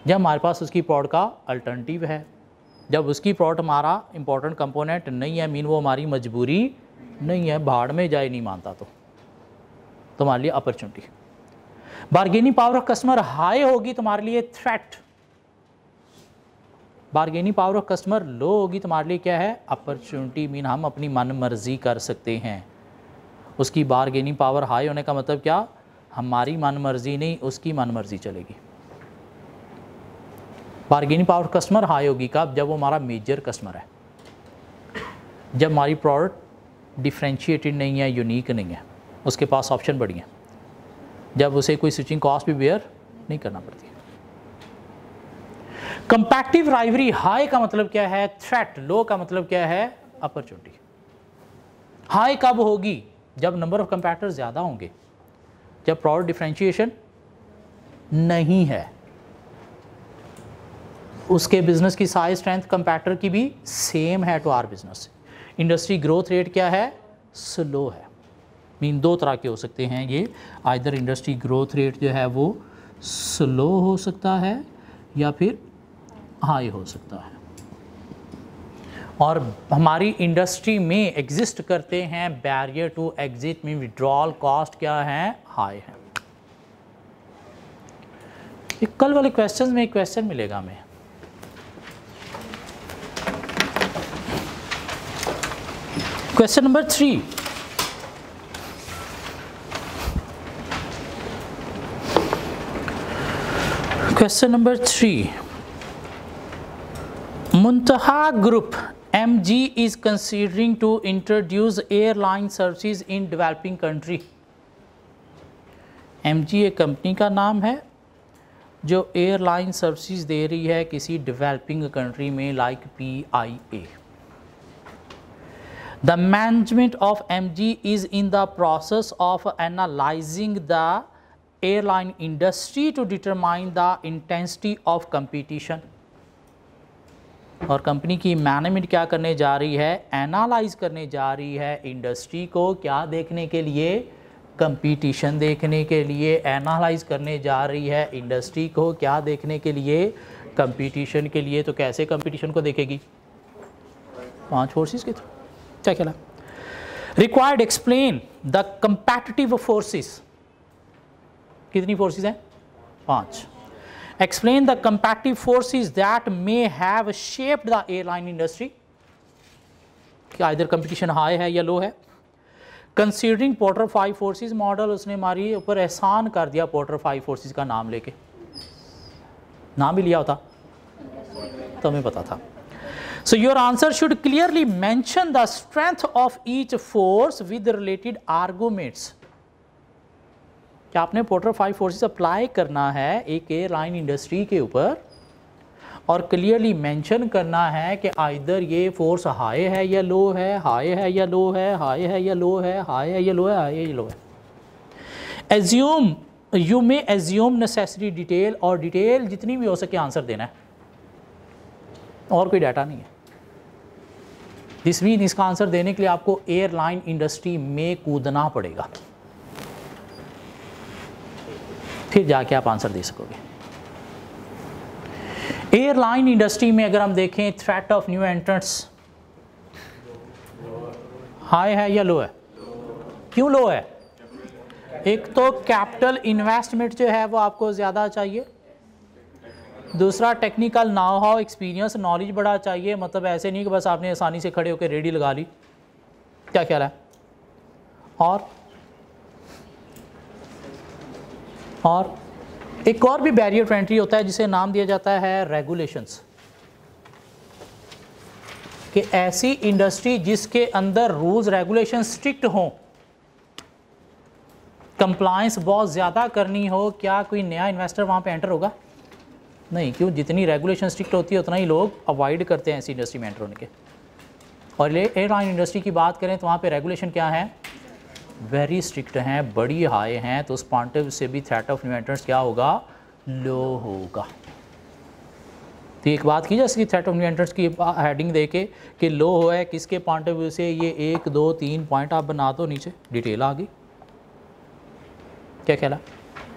जब हमारे पास उसकी प्रॉड का अल्टरनेटिव है जब उसकी प्रॉड हमारा इंपॉर्टेंट कंपोनेंट नहीं है मीन वो हमारी मजबूरी नहीं है भाड़ में जाए नहीं मानता तो तुम्हारे तो लिए opportunity bargaining power of customer high होगी तुम्हारे लिए threat bargaining power of customer low होगी तुम्हारे लिए क्या है अपॉर्चुनिटी मीन हम अपनी मन मर्जी कर सकते हैं उसकी बार्गेनिंग पावर हाई होने का मतलब क्या हमारी मन मर्जी नहीं उसकी मन मर्जी चलेगी बारगेनिंग पावर कस्टमर हाई होगी कब जब वो हमारा मेजर कस्टमर है जब हमारी प्रोडक्ट डिफ्रेंशिएटेड नहीं है यूनिक नहीं है उसके पास ऑप्शन बढ़ी हैं जब उसे कोई स्विचिंग कॉस्ट भी बेयर नहीं करना पड़ती कंपैक्टिव राइवरी हाई का मतलब क्या है थ्रेट लो का मतलब क्या है अपॉर्चुनिटी हाई कब होगी जब नंबर ऑफ कंपैक्टर ज़्यादा होंगे जब प्रोडक्ट डिफ्रेंशिएशन नहीं है उसके बिज़नेस की साइज स्ट्रेंथ कंपैक्टर की भी सेम है to our business industry growth rate क्या है स्लो है मीन दो तरह के हो सकते हैं ये आइदर इंडस्ट्री ग्रोथ रेट जो है वो स्लो हो सकता है या फिर हाई हो सकता है और हमारी इंडस्ट्री में एग्जिस्ट करते हैं बैरियर टू एग्जिट में विड्रॉल कॉस्ट क्या है हाई है कल वाले क्वेश्चन में एक क्वेश्चन मिलेगा हमें question number three question number three Muntaha group M G is considering to introduce airline service in developing country M G एक कंपनी का नाम है जो एयरलाइन सर्विस दे रही है किसी डेवलपिंग कंट्री में like P I A the management of mg is in the process of analyzing the airline industry to determine the intensity of competition और कंपनी की मैनेजमेंट क्या करने जा रही है एनालाइज करने जा रही है इंडस्ट्री को क्या देखने के लिए कंपटीशन देखने के लिए एनालाइज करने जा रही है इंडस्ट्री को क्या देखने के लिए कंपटीशन के लिए तो कैसे कंपटीशन को देखेगी पांच फोर्सेस के थ्रू क्या कहला required explain the competitive forces कितनी फोर्सेस हैं पांच explain the competitive forces that may have shaped the airline industry क्या इधर कंपटीशन हाई है या लो है considering Porter five forces model उसने हमारी ऊपर एहसान कर दिया पोर्टर फाइव फोर्सेस का नाम लेके नाम भी लिया होता तो हमें पता था So your answer should clearly mention the strength of each force with related arguments. क्या आपने पोर्टर फाइव फोर्सेस अप्लाई करना है एक एयरलाइन इंडस्ट्री के ऊपर और क्लियरली मेंशन करना है कि आइधर ये फोर्स हाई है या लो है हाई है या लो है हाई है या लो है हाई है या लो है हाई है या लो है assume you may assume necessary detail और डिटेल जितनी भी हो सके आंसर देना है और कोई डाटा नहीं है दिस मीन इसका आंसर देने के लिए आपको एयरलाइन इंडस्ट्री में कूदना पड़ेगा फिर जाके आप आंसर दे सकोगे एयरलाइन इंडस्ट्री में अगर हम देखें threat of new entrants high है या लो है क्यों लो है एक तो कैपिटल इन्वेस्टमेंट जो है वो आपको ज़्यादा चाहिए दूसरा technical know how experience knowledge बड़ा चाहिए मतलब ऐसे नहीं कि बस आपने आसानी से खड़े होकर रेडी लगा ली क्या ख्याल है और और एक और भी बैरियर टू एंट्री होता है जिसे नाम दिया जाता है रेगुलेशंस कि ऐसी इंडस्ट्री जिसके अंदर रूल्स रेगुलेशन स्ट्रिक्ट हों कंप्लायंस बहुत ज़्यादा करनी हो क्या कोई नया इन्वेस्टर वहां पे एंटर होगा नहीं क्यों जितनी रेगुलेशन स्ट्रिक्ट होती है उतना ही लोग अवॉइड करते हैं ऐसी इंडस्ट्री में एंटर होने के और एयरलाइन इंडस्ट्री की बात करें तो वहाँ पे रेगुलेशन क्या है वेरी स्ट्रिक्ट हैं बड़ी हाई हैं तो उस पॉइंट से भी थ्रेट ऑफ न्यू एंट्रेंस क्या होगा लो होगा तो एक बात की जा थ्रेट ऑफ न्यू एंट्रेंस की हेडिंग दे के कि लो हो है किसके पॉइंट ऑफ व्यू से ये एक दो तीन पॉइंट आप बना दो नीचे डिटेल आ गई क्या कहला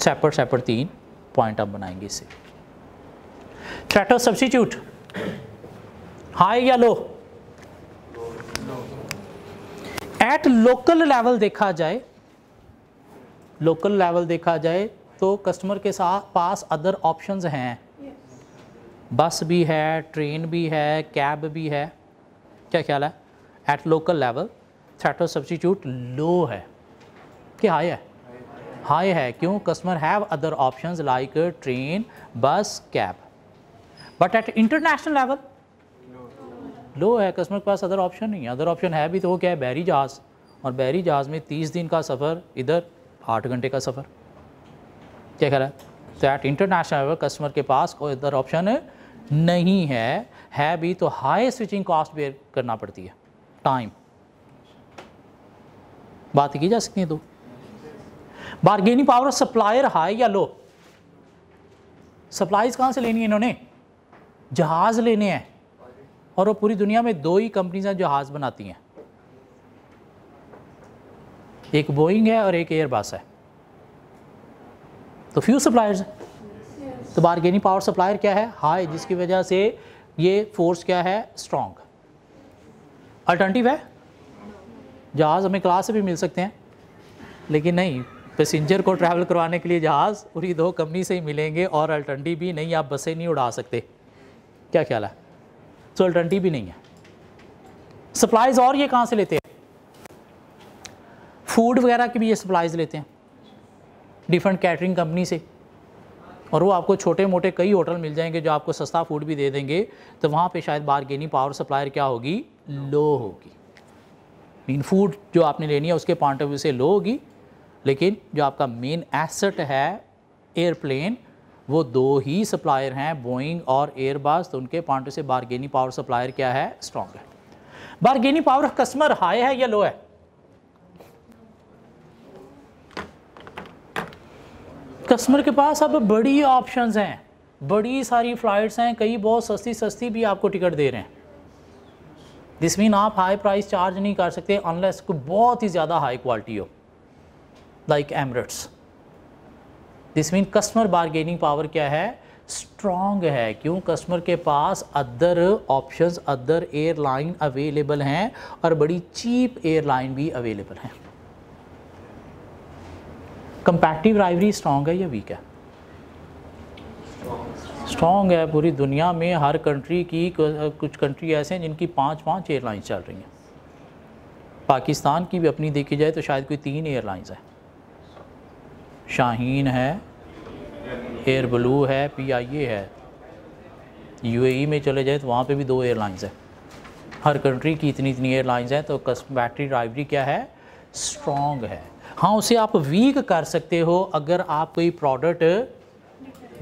सेपरेट सेपरेट तीन पॉइंट आप बनाएंगे इससे थ्रेटो सब्सिट्यूट हाई या लो एट लोकल लेवल देखा जाए लोकल लेवल देखा जाए तो कस्टमर के साथ पास अदर ऑप्शंस हैं बस भी है ट्रेन भी है कैब भी है क्या ख्याल है at local level threat of substitute low है कि हाई है हाई है क्यों customer have other options like train bus cab but at international level low है कस्टमर के पास अदर ऑप्शन नहीं है अदर ऑप्शन है भी तो वो क्या है बैरी जहाज़ और बैरी जहाज़ में तीस दिन का सफ़र इधर आठ घंटे का सफ़र क्या कह रहा है तो एट इंटरनेशनल लेवल कस्टमर के पास कोई अदर ऑप्शन नहीं है है भी तो हाई स्विचिंग कॉस्ट बेयर करना पड़ती है टाइम बात की जा सकती है तो बारगेनिंग पावर सप्लायर हाई या लो सप्लाईज कहाँ से लेनी है इन्होंने जहाज़ लेने हैं और वो पूरी दुनिया में दो ही कंपनीज हैं जहाज़ बनाती हैं एक बोइंग है और एक एयरबस है तो फ्यू सप्लायर्स तो बारगेनिंग पावर सप्लायर क्या है हाई जिसकी वजह से ये फोर्स क्या है स्ट्रॉन्ग अल्टरनेटिव है जहाज़ हमें क्लास से भी मिल सकते हैं लेकिन नहीं पैसेंजर को ट्रैवल करवाने के लिए जहाज़ पूरी दो कंपनी से ही मिलेंगे और अल्टरनेटिव भी नहीं आप बसें नहीं उड़ा सकते क्या ख्याल है तो अल्टरनेटिव भी नहीं है सप्लाइज और ये कहाँ से लेते हैं फूड वगैरह की भी ये सप्लाइज लेते हैं डिफरेंट कैटरिंग कंपनी से और वो आपको छोटे मोटे कई होटल मिल जाएंगे जो आपको सस्ता फूड भी दे देंगे तो वहाँ पे शायद बारगेनिंग पावर सप्लायर क्या होगी लो होगी मीन फूड जो आपने लेनी है उसके पॉइंट ऑफ व्यू से लो होगी लेकिन जो आपका मेन एसेट है एयरप्लेन वो दो ही सप्लायर हैं बोइंग और एयरबस तो उनके पॉइंट से बारगेनी पावर सप्लायर क्या है स्ट्रॉन्ग है बारगेनी पावर कस्टमर हाई है या लो है कस्टमर के पास अब बड़ी ऑप्शंस हैं बड़ी सारी फ़्लाइट्स हैं कई बहुत सस्ती सस्ती भी आपको टिकट दे रहे हैं दिस मीन आप हाई प्राइस चार्ज नहीं कर सकते अनलेस को बहुत ही ज़्यादा हाई क्वालिटी हो like Emirates this mean customer bargaining power क्या है स्ट्रॉन्ग है क्यों कस्टमर के पास other options other airline available हैं और बड़ी चीप एयरलाइन भी अवेलेबल हैं कंपैटिव राइवरी स्ट्रॉन्ग है या वीक है स्ट्रॉन्ग है पूरी दुनिया में हर कंट्री की कुछ कंट्री ऐसे हैं जिनकी पांच पांच एयरलाइंस चल रही हैं पाकिस्तान की भी अपनी देखी जाए तो शायद कोई तीन एयरलाइंस हैं शाहीन है एयर ब्लू है पी आई ए है यूएई e में चले जाए तो वहाँ पे भी दो एयरलाइंस हैं हर कंट्री की इतनी इतनी एयरलाइंस हैं तो बैटरी ड्राइवरी क्या है स्ट्रॉन्ग है हाँ उसे आप वीक कर सकते हो अगर आप कोई प्रोडक्ट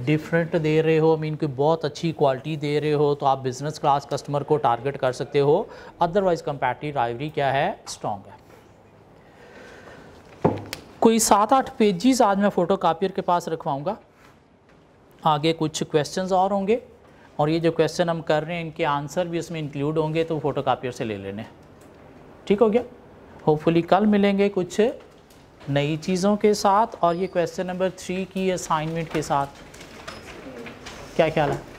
डिफरेंट दे रहे हो मीन कोई बहुत अच्छी क्वालिटी दे रहे हो तो आप बिज़नेस क्लास कस्टमर को टारगेट कर सकते हो अदरवाइज़ कंपेटिव ड्राइवरी क्या है स्ट्रॉन्ग है कोई सात आठ पेजेस आज मैं फ़ोटो कापियर के पास रखवाऊँगा आगे कुछ क्वेश्चंस और होंगे और ये जो क्वेश्चन हम कर रहे हैं इनके आंसर भी इसमें इंक्लूड होंगे तो फ़ोटो कापियर से ले लेने ठीक हो गया होपफुली कल मिलेंगे कुछ नई चीज़ों के साथ और ये क्वेश्चन नंबर थ्री की असाइनमेंट के साथ क्या ख्याल है